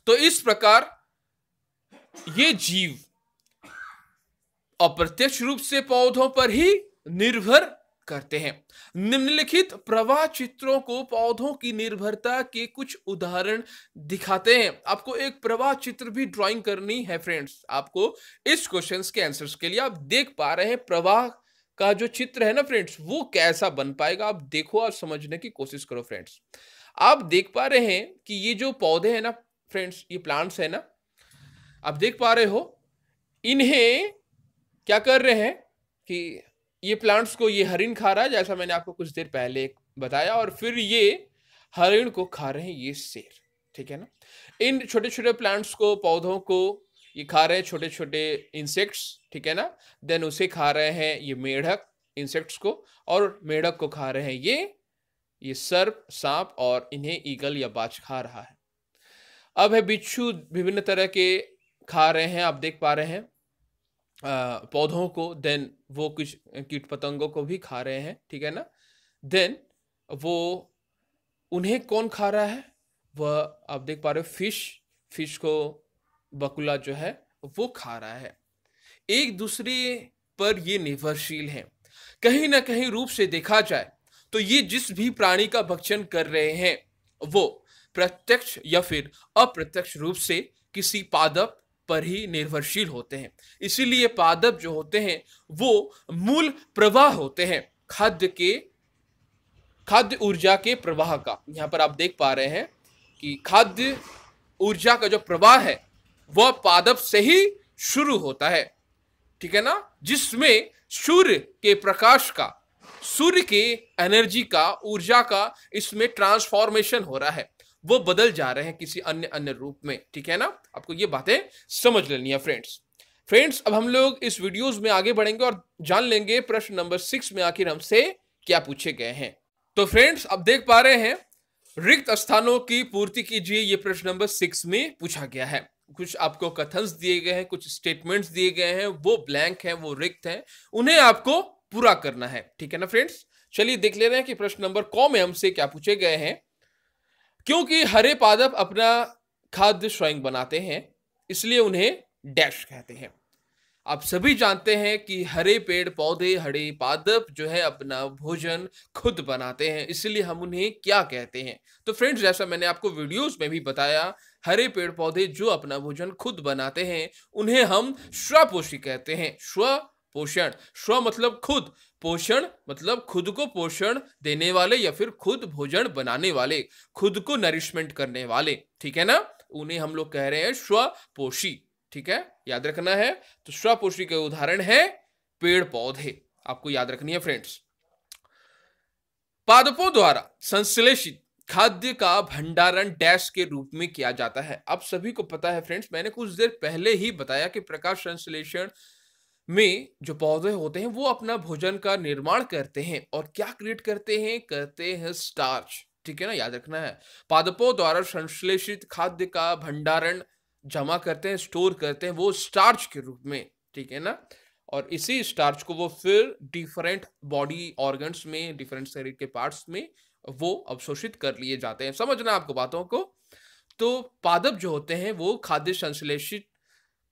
तो इस प्रकार ये जीव अप्रत्यक्ष रूप से पौधों पर ही निर्भर करते हैं निम्नलिखित प्रवाह चित्रों को पौधों की निर्भरता के कुछ उदाहरण दिखाते हैं आपको एक प्रवाह चित्र भी ड्राइंग करनी है फ्रेंड्स आपको इस क्वेश्चन के आंसर के लिए आप देख पा रहे हैं प्रवाह का जो चित्र है ना फ्रेंड्स वो कैसा बन पाएगा आप देखो और समझने की कोशिश करो फ्रेंड्स आप देख पा रहे हैं कि ये जो पौधे हैं ना फ्रेंड्स ये प्लांट्स है ना आप देख पा रहे हो इन्हें क्या कर रहे हैं कि ये प्लांट्स को ये हरिण खा रहा है जैसा मैंने आपको कुछ देर पहले बताया और फिर ये हरिण को खा रहे हैं ये शेर ठीक है ना इन छोटे छोटे प्लांट्स को पौधों को ये खा रहे हैं छोटे छोटे इंसेक्ट्स ठीक है ना देन उसे खा रहे हैं ये मेढक इंसेक्ट्स को और मेढक को खा रहे हैं ये ये सर्प सांप और इन्हें ईगल या बाज खा रहा है अब है बिच्छू विभिन्न तरह के खा रहे हैं आप देख पा रहे हैं आ, पौधों को देन वो कुछ कीट पतंगों को भी खा रहे हैं ठीक है ना देन वो उन्हें कौन खा रहा है वह आप देख पा रहे हो फिश फिश को बकुला जो है वो खा रहा है एक दूसरे पर ये निर्भरशील है कहीं ना कहीं रूप से देखा जाए तो ये जिस भी प्राणी का भक्षण कर रहे हैं वो प्रत्यक्ष या फिर अप्रत्यक्ष रूप से किसी पादप पर ही निर्भरशील होते हैं इसीलिए पादप जो होते हैं वो मूल प्रवाह होते हैं खाद्य के खाद्य ऊर्जा के प्रवाह का यहाँ पर आप देख पा रहे हैं कि खाद्य ऊर्जा का जो प्रवाह है वह पादप से ही शुरू होता है ठीक है ना जिसमें सूर्य के प्रकाश का सूर्य के एनर्जी का ऊर्जा का इसमें ट्रांसफॉर्मेशन हो रहा है वो बदल जा रहे हैं किसी अन्य अन्य रूप में ठीक है ना आपको ये बातें समझ लेनी है फ्रेंड्स फ्रेंड्स अब हम लोग इस वीडियोस में आगे बढ़ेंगे और जान लेंगे प्रश्न नंबर सिक्स में आखिर हमसे क्या पूछे गए हैं तो फ्रेंड्स अब देख पा रहे हैं रिक्त स्थानों की पूर्ति कीजिए ये प्रश्न नंबर सिक्स में पूछा गया है कुछ आपको कथन दिए गए हैं कुछ स्टेटमेंट्स दिए गए हैं वो ब्लैंक हैं वो रिक्त हैं उन्हें आपको पूरा करना है ठीक है ना फ्रेंड्स चलिए देख ले रहे हैं कि प्रश्न नंबर कौ में हमसे क्या पूछे गए हैं क्योंकि हरे पादप अपना खाद्य स्वयं बनाते हैं इसलिए उन्हें डैश कहते हैं आप सभी जानते हैं कि हरे पेड़ पौधे हरे पादप जो है अपना भोजन खुद बनाते हैं इसलिए हम उन्हें क्या कहते हैं तो फ्रेंड्स जैसा मैंने आपको वीडियोस में भी बताया हरे पेड़ पौधे जो अपना भोजन खुद बनाते हैं उन्हें हम स्वपोषी कहते हैं स्व पोषण स्व मतलब खुद पोषण मतलब खुद को पोषण देने वाले या फिर खुद भोजन बनाने वाले खुद को नरिशमेंट करने वाले ठीक है ना उन्हें हम लोग कह रहे हैं स्वपोषी ठीक है याद रखना है तो स्वपोषी के उदाहरण है पेड़ पौधे आपको याद रखनी है फ्रेंड्स पादपों द्वारा संश्लेषित खाद्य का भंडारण डैश के रूप में किया जाता है अब सभी को पता है फ्रेंड्स मैंने कुछ देर पहले ही बताया कि प्रकाश संश्लेषण में जो पौधे होते हैं वो अपना भोजन का निर्माण करते हैं और क्या क्रिएट करते हैं करते हैं स्टार्च ठीक है ना याद रखना है पादपों द्वारा संश्लेषित खाद्य का भंडारण जमा करते हैं स्टोर करते हैं वो स्टार्च के रूप में ठीक है ना और इसी स्टार्च को वो फिर डिफरेंट बॉडी ऑर्गन्स में डिफरेंट शरीर के पार्ट्स में वो अवशोषित कर लिए जाते हैं समझना आपको बातों को तो पादप जो होते हैं वो खाद्य संश्लेषित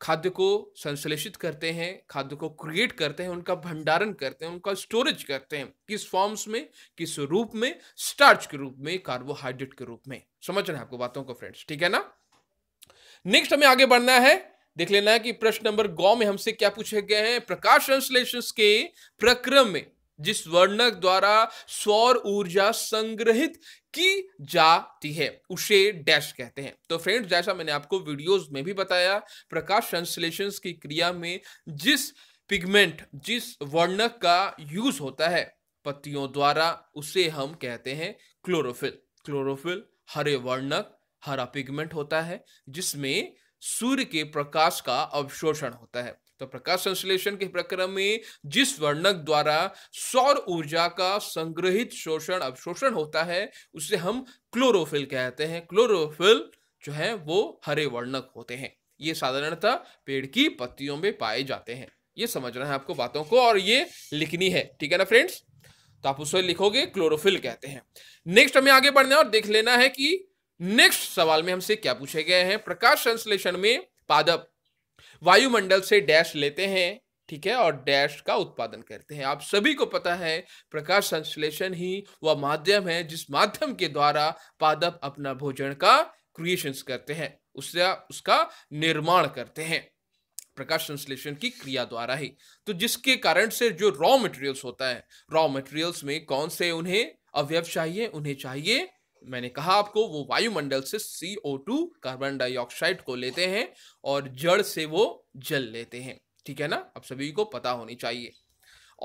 खाद्य को संश्लेषित करते हैं खाद्य को क्रिएट करते हैं उनका भंडारण करते हैं उनका स्टोरेज करते हैं किस फॉर्म्स में किस रूप में स्टार्च के रूप में कार्बोहाइड्रेट के रूप में समझ रहे हैं आपको बातों को फ्रेंड्स ठीक है ना नेक्स्ट हमें आगे बढ़ना है देख लेना है कि प्रश्न नंबर गौ में हमसे क्या पूछे गए हैं प्रकाश संश्लेषण के प्रक्रम में जिस वर्णक द्वारा सौर ऊर्जा संग्रहित की जाती है उसे डैश कहते हैं तो फ्रेंड्स जैसा मैंने आपको वीडियोस में भी बताया प्रकाश संश्लेषण की क्रिया में जिस पिगमेंट जिस वर्णक का यूज होता है पत्तियों द्वारा उसे हम कहते हैं क्लोरोफिल क्लोरोफिल हरे वर्णक हरा पिगमेंट होता है जिसमें सूर्य के प्रकाश का अवशोषण होता है तो प्रकाश संश्लेषण के प्रक्रम में जिस वर्णक द्वारा सौर ऊर्जा का संग्रहित शोषण अवशोषण होता है उसे हम क्लोरोफिल कहते हैं क्लोरोफिल जो है वो हरे वर्णक होते हैं ये साधारणतः पेड़ की पत्तियों में पाए जाते हैं ये समझना है आपको बातों को और ये लिखनी है ठीक है ना फ्रेंड्स तो आप उसे लिखोगे क्लोरोफिल कहते हैं नेक्स्ट हमें आगे बढ़ना है और देख लेना है कि नेक्स्ट सवाल में हमसे क्या पूछे गए हैं प्रकाश संश्लेषण में पादप वायुमंडल से डैश लेते हैं ठीक है और डैश का उत्पादन करते हैं आप सभी को पता है प्रकाश संश्लेषण ही वह माध्यम है जिस माध्यम के द्वारा पादप अपना भोजन का क्रिएशंस करते हैं उससे उसका निर्माण करते हैं प्रकाश संश्लेषण की क्रिया द्वारा ही तो जिसके कारण से जो रॉ मटेरियल्स होता है रॉ मटेरियल्स में कौन से उन्हें अवयव चाहिए उन्हें चाहिए मैंने कहा आपको वो वायुमंडल से C O two carbon dioxide को लेते हैं और जड़ से वो जल लेते हैं ठीक है ना आप सभी को पता होनी चाहिए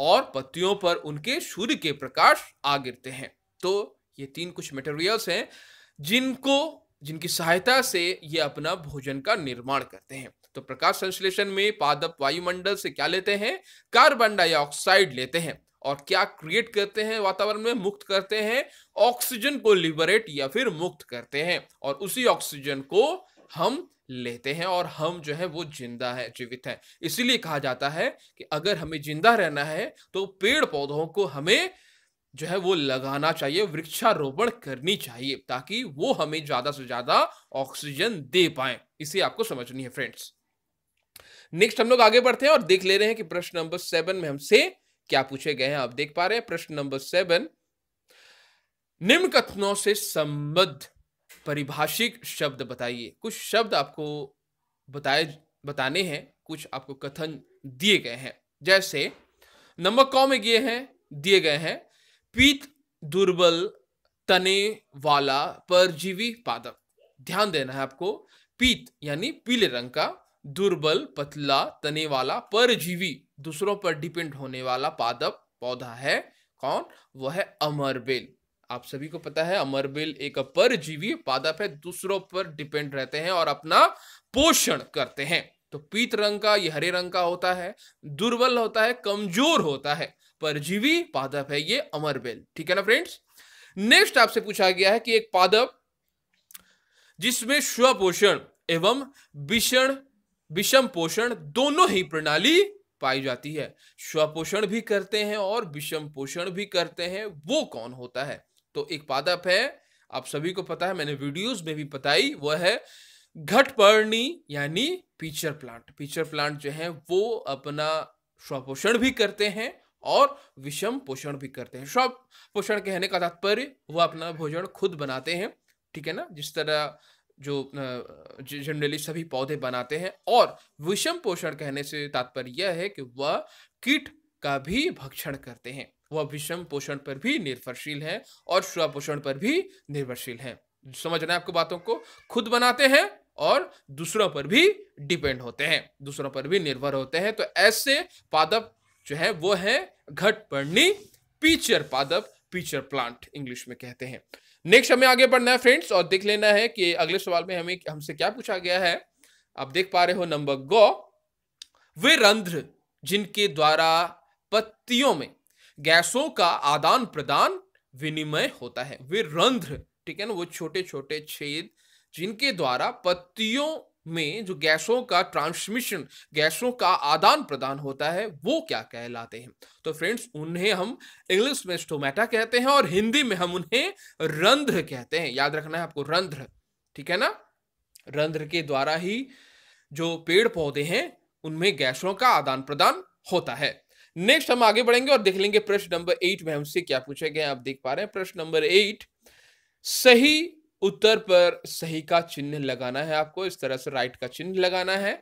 और पत्तियों पर उनके सूर्य के प्रकाश आ गिरते हैं तो ये तीन कुछ मटेरियल्स हैं जिनको जिनकी सहायता से ये अपना भोजन का निर्माण करते हैं तो प्रकाश संश्लेषण में पादप वायुमंडल से क्या लेते हैं कार्बन डाइऑक्साइड लेते हैं और क्या क्रिएट करते हैं वातावरण में मुक्त करते हैं ऑक्सीजन को लिबरेट या फिर मुक्त करते हैं और उसी ऑक्सीजन को हम लेते हैं और हम जो है वो जिंदा है जीवित है इसीलिए कहा जाता है कि अगर हमें जिंदा रहना है तो पेड़ पौधों को हमें जो है वो लगाना चाहिए वृक्षारोपण करनी चाहिए ताकि वो हमें ज्यादा से ज्यादा ऑक्सीजन दे पाए इसे आपको समझनी है फ्रेंड्स नेक्स्ट हम लोग आगे बढ़ते हैं और देख ले रहे हैं कि प्रश्न नंबर सेवन में हमसे क्या पूछे गए हैं आप देख पा रहे हैं प्रश्न नंबर सेवन निम्न कथनों से संबद्ध परिभाषिक शब्द बताइए कुछ शब्द आपको बताए बताने हैं कुछ आपको कथन दिए गए हैं जैसे नंबर कौ में गए हैं दिए गए हैं पीत दुर्बल तने वाला परजीवी पादप ध्यान देना है आपको पीत यानी पीले रंग का दुर्बल पतला तने वाला परजीवी दूसरों पर डिपेंड होने वाला पादप पौधा है कौन वह है अमरबेल आप सभी को पता है अमरबेल एक परजीवी पादप है दूसरों पर डिपेंड रहते हैं और अपना पोषण करते हैं तो पीत रंग का ये हरे रंग का होता है दुर्बल होता है कमजोर होता है परजीवी पादप है ये अमरबेल ठीक है ना फ्रेंड्स नेक्स्ट आपसे पूछा गया है कि एक पादप जिसमें स्वपोषण एवं विषण विषम पोषण दोनों ही प्रणाली पाई जाती है स्वपोषण भी करते हैं और विषम पोषण भी करते हैं वो कौन होता है तो एक पादप है आप सभी को पता है मैंने वीडियोस में भी बताई वह है घटपर्णी यानी पीचर प्लांट पीचर प्लांट जो है वो अपना स्वपोषण भी करते हैं और विषम पोषण भी करते हैं स्व पोषण कहने का तात्पर्य वह अपना भोजन खुद बनाते हैं ठीक है ना जिस तरह जो जनरली सभी पौधे बनाते हैं और विषम पोषण कहने से तात्पर्य यह है कि वह कीट का भी भक्षण करते हैं वह विषम पोषण पर भी निर्भरशील है और स्वपोषण पर भी निर्भरशील है समझ रहे हैं आपको बातों को खुद बनाते हैं और दूसरों पर भी डिपेंड होते हैं दूसरों पर भी निर्भर होते हैं तो ऐसे पादप जो है वो है घटपर्णी पीचर पादप पीचर प्लांट इंग्लिश में कहते हैं नेक्स्ट हमें आगे बढ़ना है फ्रेंड्स और देख लेना है कि अगले सवाल में हमें हमसे क्या पूछा गया है आप देख पा रहे हो नंबर गो वे रंध्र जिनके द्वारा पत्तियों में गैसों का आदान प्रदान विनिमय होता है वे रंध्र ठीक है ना वो छोटे छोटे छेद जिनके द्वारा पत्तियों में जो गैसों का ट्रांसमिशन गैसों का आदान प्रदान होता है वो क्या कहलाते हैं तो फ्रेंड्स उन्हें हम इंग्लिश में स्टोमेटा कहते हैं और हिंदी में हम उन्हें रंध्र कहते हैं याद रखना है आपको रंध्र ठीक है ना रंध्र के द्वारा ही जो पेड़ पौधे हैं उनमें गैसों का आदान प्रदान होता है नेक्स्ट हम आगे बढ़ेंगे और देख लेंगे प्रश्न नंबर एट में हमसे क्या पूछे गए आप देख पा रहे हैं प्रश्न नंबर एट सही उत्तर पर सही का चिन्ह लगाना है आपको इस तरह से राइट का चिन्ह लगाना है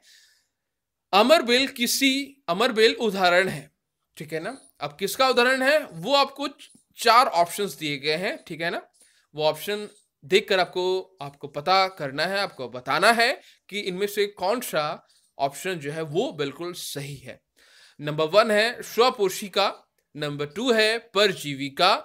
अमर बेल किसी अमर बेल उदाहरण है ठीक है ना अब किसका उदाहरण है वो आपको चार ऑप्शंस दिए गए हैं ठीक है ना वो ऑप्शन देखकर आपको आपको पता करना है आपको बताना है कि इनमें से कौन सा ऑप्शन जो है वो बिल्कुल सही है नंबर वन है स्वपोषिका नंबर टू है का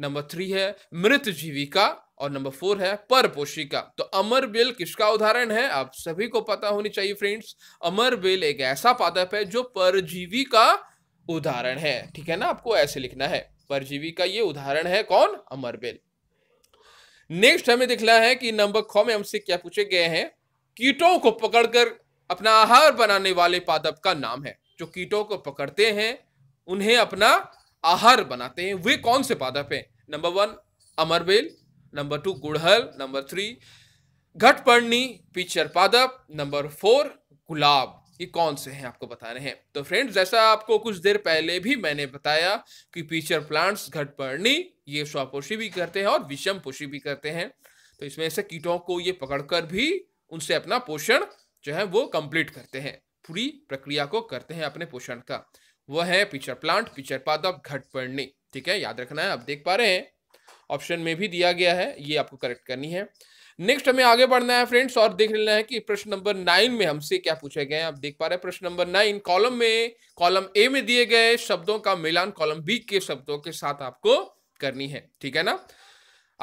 नंबर थ्री है मृत जीविका और नंबर फोर है पर पोशिका तो अमर बेल किसका उदाहरण है आप सभी को पता होनी चाहिए फ्रेंड्स अमर बेल एक ऐसा पादप है जो परजीवी का उदाहरण है ठीक है ना आपको ऐसे लिखना है परजीवी का ये उदाहरण है कौन अमर बेल नेक्स्ट हमें दिखला है कि नंबर ख में हमसे क्या पूछे गए हैं कीटों को पकड़कर अपना आहार बनाने वाले पादप का नाम है जो कीटों को पकड़ते हैं उन्हें अपना आहार बनाते हैं वे कौन से पादप है नंबर वन अमरबेल नंबर टू गुड़हल नंबर थ्री घटपर्णी पिचर पादप नंबर फोर गुलाब ये कौन से हैं आपको बता रहे हैं तो फ्रेंड्स जैसा आपको कुछ देर पहले भी मैंने बताया कि पीचर प्लांट्स घटपर्णी ये स्वापोषी भी करते हैं और विषम पोषी भी करते हैं तो इसमें से कीटों को ये पकड़कर भी उनसे अपना पोषण जो है वो कंप्लीट करते हैं पूरी प्रक्रिया को करते हैं अपने पोषण का वह है पिचर प्लांट पिचर पादप घटपर्णी ठीक है याद रखना है आप देख पा रहे हैं ऑप्शन में भी दिया गया है ये आपको करेक्ट करनी है नेक्स्ट हमें आगे बढ़ना है फ्रेंड्स और देख लेना है कि प्रश्न नंबर नाइन में हमसे क्या पूछे गए आप देख पा रहे हैं प्रश्न नंबर नाइन कॉलम में कॉलम ए में दिए गए शब्दों का मिलान कॉलम बी के शब्दों के साथ आपको करनी है ठीक है ना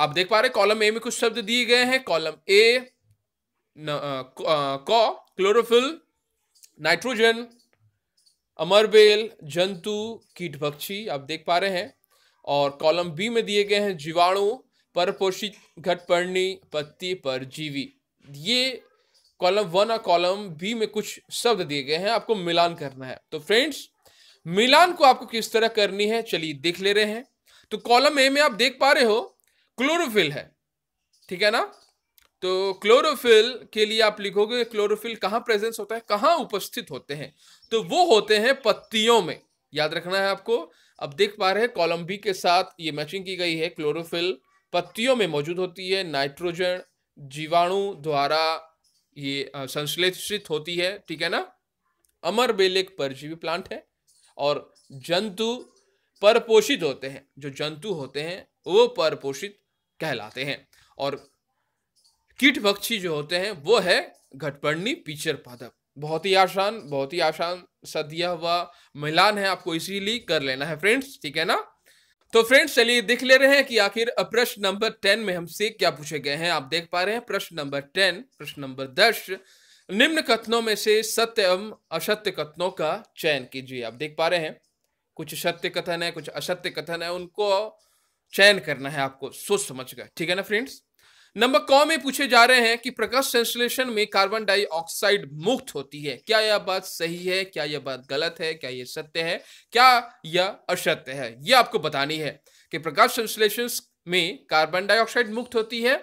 आप देख पा रहे कॉलम ए में कुछ शब्द दिए गए हैं कॉलम ए कॉ क्लोरोफिल नाइट्रोजन अमरबेल जंतु कीट पक्षी आप देख पा रहे हैं और कॉलम बी में दिए गए हैं जीवाणु पर पोषित घटपर्णी पत्ती पर जीवी ये कॉलम वन और कॉलम बी में कुछ शब्द दिए गए हैं आपको मिलान करना है तो फ्रेंड्स मिलान को आपको किस तरह करनी है चलिए देख ले रहे हैं तो कॉलम ए में आप देख पा रहे हो क्लोरोफिल है ठीक है ना तो क्लोरोफिल के लिए आप लिखोगे क्लोरोफिल कहाँ प्रेजेंस होता है कहाँ उपस्थित होते हैं तो वो होते हैं पत्तियों में याद रखना है आपको अब देख पा रहे हैं कॉलम बी के साथ ये मैचिंग की गई है क्लोरोफिल पत्तियों में मौजूद होती है नाइट्रोजन जीवाणु द्वारा ये संश्लेषित होती है ठीक है ना अमर बेल एक परजीवी प्लांट है और जंतु परपोषित होते हैं जो जंतु होते हैं वो परपोषित कहलाते हैं और कीट पक्षी जो होते हैं वो है घटपर्णी पीचर पादप बहुत ही आसान बहुत ही आसान सदिया हुआ मिलान है आपको इसीलिए कर लेना है फ्रेंड्स ठीक है ना तो फ्रेंड्स चलिए देख ले रहे हैं कि आखिर प्रश्न नंबर टेन में हमसे क्या पूछे गए हैं आप देख पा रहे हैं प्रश्न नंबर टेन प्रश्न नंबर दस निम्न कथनों में से सत्य एवं असत्य कथनों का चयन कीजिए आप देख पा रहे हैं कुछ सत्य कथन है कुछ असत्य कथन है उनको चयन करना है आपको सोच समझ कर ठीक है ना फ्रेंड्स नंबर कौ में पूछे जा रहे हैं कि प्रकाश संश्लेषण में कार्बन डाइऑक्साइड मुक्त होती है क्या यह बात सही है क्या यह बात गलत है क्या यह सत्य है क्या यह असत्य है यह आपको बतानी है कि प्रकाश संश्लेषण में कार्बन डाइऑक्साइड मुक्त होती है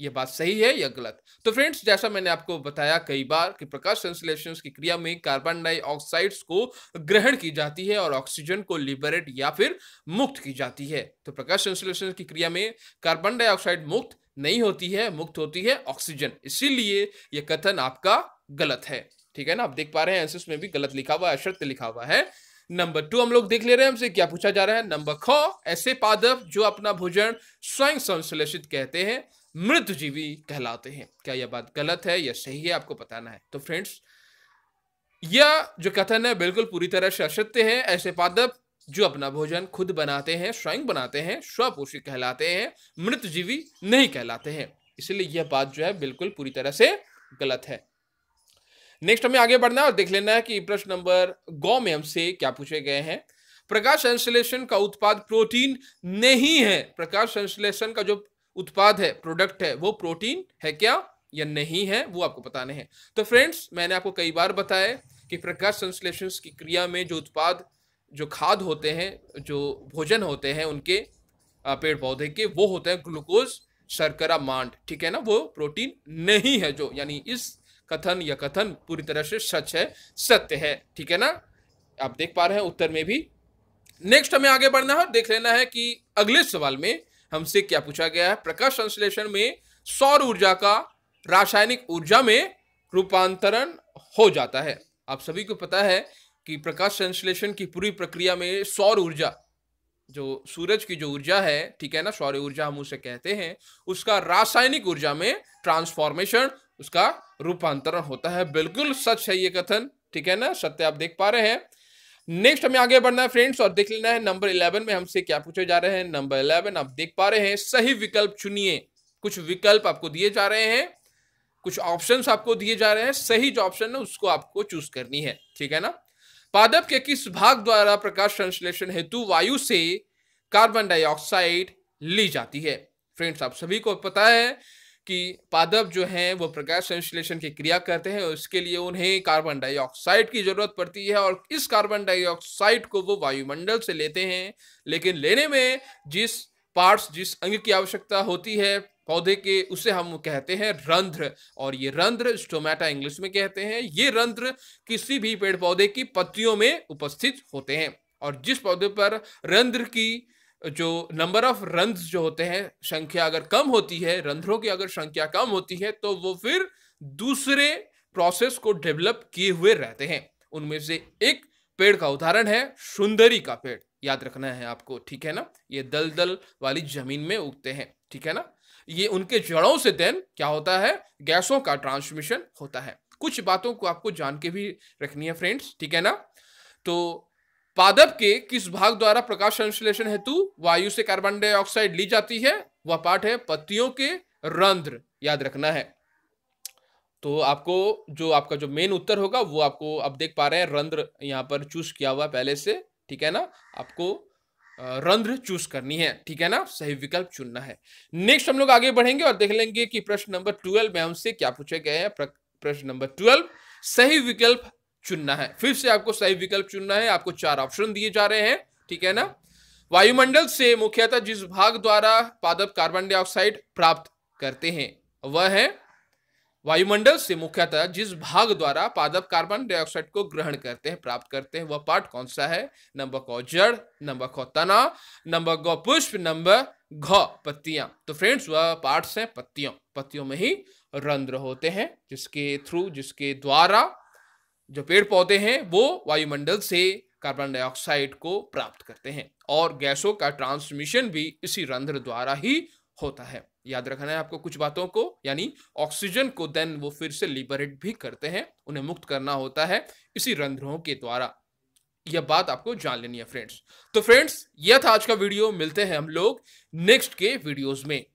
यह बात सही है या गलत तो फ्रेंड्स जैसा मैंने आपको बताया कई बार कि प्रकाश संश्लेषण की क्रिया में कार्बन डाइऑक्साइड्स को ग्रहण की जाती है और ऑक्सीजन को लिबरेट या फिर मुक्त की जाती है तो प्रकाश संश्लेषण की क्रिया में कार्बन डाइऑक्साइड मुक्त नहीं होती है मुक्त होती है ऑक्सीजन इसीलिए यह कथन आपका गलत है ठीक है ना आप देख पा रहे हैं आंसर में भी गलत लिखा हुआ है अशर्त लिखा हुआ है नंबर टू हम लोग देख ले रहे हैं हमसे क्या पूछा जा रहा है नंबर ख ऐसे पादप जो अपना भोजन स्वयं संश्लेषित कहते हैं मृत जीवी कहलाते हैं क्या यह बात गलत है या सही है आपको बताना है तो फ्रेंड्स यह जो कथन है बिल्कुल पूरी तरह से असत्य है ऐसे पादप जो अपना भोजन खुद बनाते हैं स्वयं बनाते हैं स्वपोषी कहलाते हैं मृत जीवी नहीं कहलाते हैं इसलिए यह बात जो है बिल्कुल पूरी तरह से गलत है नेक्स्ट हमें आगे बढ़ना है और देख लेना है कि प्रश्न नंबर गौ में हमसे क्या पूछे गए हैं प्रकाश संश्लेषण का उत्पाद प्रोटीन नहीं है प्रकाश संश्लेषण का जो उत्पाद है प्रोडक्ट है वो प्रोटीन है क्या या नहीं है वो आपको बताने हैं तो फ्रेंड्स मैंने आपको कई बार बताया कि प्रकाश संश्लेषण की क्रिया में जो उत्पाद जो खाद होते हैं जो भोजन होते हैं उनके पेड़ पौधे के वो होते हैं ग्लूकोज शर्करा मांड ठीक है ना वो प्रोटीन नहीं है जो यानी इस कथन या कथन पूरी तरह से सच है सत्य है ठीक है ना आप देख पा रहे हैं उत्तर में भी नेक्स्ट हमें आगे बढ़ना है और देख लेना है कि अगले सवाल में हमसे क्या पूछा गया है प्रकाश संश्लेषण में सौर ऊर्जा का रासायनिक ऊर्जा में रूपांतरण हो जाता है आप सभी को पता है कि प्रकाश संश्लेषण की पूरी प्रक्रिया में सौर ऊर्जा जो सूरज की जो ऊर्जा है ठीक है ना सौर ऊर्जा हम उसे कहते हैं उसका रासायनिक ऊर्जा में ट्रांसफॉर्मेशन उसका रूपांतरण होता है बिल्कुल सच है ये कथन ठीक है ना सत्य आप देख पा रहे हैं नेक्स्ट हमें आगे बढ़ना है फ्रेंड्स और देख लेना है नंबर इलेवन में हमसे क्या पूछे जा रहे हैं नंबर इलेवन आप देख पा रहे हैं सही विकल्प चुनिए कुछ विकल्प आपको दिए जा रहे हैं कुछ ऑप्शन आपको दिए जा रहे हैं सही जो ऑप्शन है उसको आपको चूज करनी है ठीक है ना पादप के किस भाग द्वारा प्रकाश संश्लेषण हेतु वायु से कार्बन डाइऑक्साइड ली जाती है फ्रेंड्स आप सभी को पता है कि पादप जो हैं वो प्रकाश संश्लेषण की क्रिया करते हैं उसके लिए उन्हें कार्बन डाइऑक्साइड की ज़रूरत पड़ती है और इस कार्बन डाइऑक्साइड को वो वायुमंडल से लेते हैं लेकिन लेने में जिस पार्ट्स जिस अंग की आवश्यकता होती है पौधे के उसे हम कहते हैं रंध्र और ये रंध्र स्टोमेटा इंग्लिश में कहते हैं ये रंध्र किसी भी पेड़ पौधे की पत्तियों में उपस्थित होते हैं और जिस पौधे पर रंध्र की जो नंबर ऑफ रंध्र जो होते हैं संख्या अगर कम होती है रंध्रों की अगर संख्या कम होती है तो वो फिर दूसरे प्रोसेस को डेवलप किए हुए रहते हैं उनमें से एक पेड़ का उदाहरण है सुंदरी का पेड़ याद रखना है आपको ठीक है ना ये दलदल वाली जमीन में उगते हैं ठीक है ना ये उनके जड़ों से देन क्या होता है गैसों का ट्रांसमिशन होता है कुछ बातों को आपको जान के भी रखनी है फ्रेंड्स ठीक है ना तो पादप के किस भाग द्वारा प्रकाश संश्लेषण हेतु वायु से कार्बन डाइऑक्साइड ली जाती है वह पाठ है पत्तियों के रंध्र याद रखना है तो आपको जो आपका जो मेन उत्तर होगा वो आपको आप देख पा रहे हैं रंध्र यहाँ पर चूज किया हुआ पहले से ठीक है ना आपको रंध्र चूज करनी है ठीक है ना सही विकल्प चुनना है नेक्स्ट हम लोग आगे बढ़ेंगे और देख लेंगे कि प्रश्न नंबर ट्वेल्व में हमसे क्या पूछे गए हैं प्रश्न नंबर ट्वेल्व सही विकल्प चुनना है फिर से आपको सही विकल्प चुनना है आपको चार ऑप्शन दिए जा रहे हैं ठीक है ना वायुमंडल से मुख्यतः जिस भाग द्वारा पादप कार्बन डाइऑक्साइड प्राप्त करते हैं वह है वायुमंडल से मुख्यतः जिस भाग द्वारा पादप कार्बन डाइऑक्साइड को ग्रहण करते हैं प्राप्त करते हैं वह पार्ट कौन सा है नंबर क जड़ नंबर ख तना नंबर गौ पुष्प नंबर घ पत्तियां तो फ्रेंड्स वह पार्ट्स हैं पत्तियों पत्तियों में ही रंध्र होते हैं जिसके थ्रू जिसके द्वारा जो पेड़ पौधे हैं वो वायुमंडल से कार्बन डाइऑक्साइड को प्राप्त करते हैं और गैसों का ट्रांसमिशन भी इसी रंध्र द्वारा ही होता है याद रखना है आपको कुछ बातों को यानी ऑक्सीजन को देन वो फिर से लिबरेट भी करते हैं उन्हें मुक्त करना होता है इसी रंध्रों के द्वारा यह बात आपको जान लेनी है फ्रेंड्स तो फ्रेंड्स यह था आज का वीडियो मिलते हैं हम लोग नेक्स्ट के वीडियोज में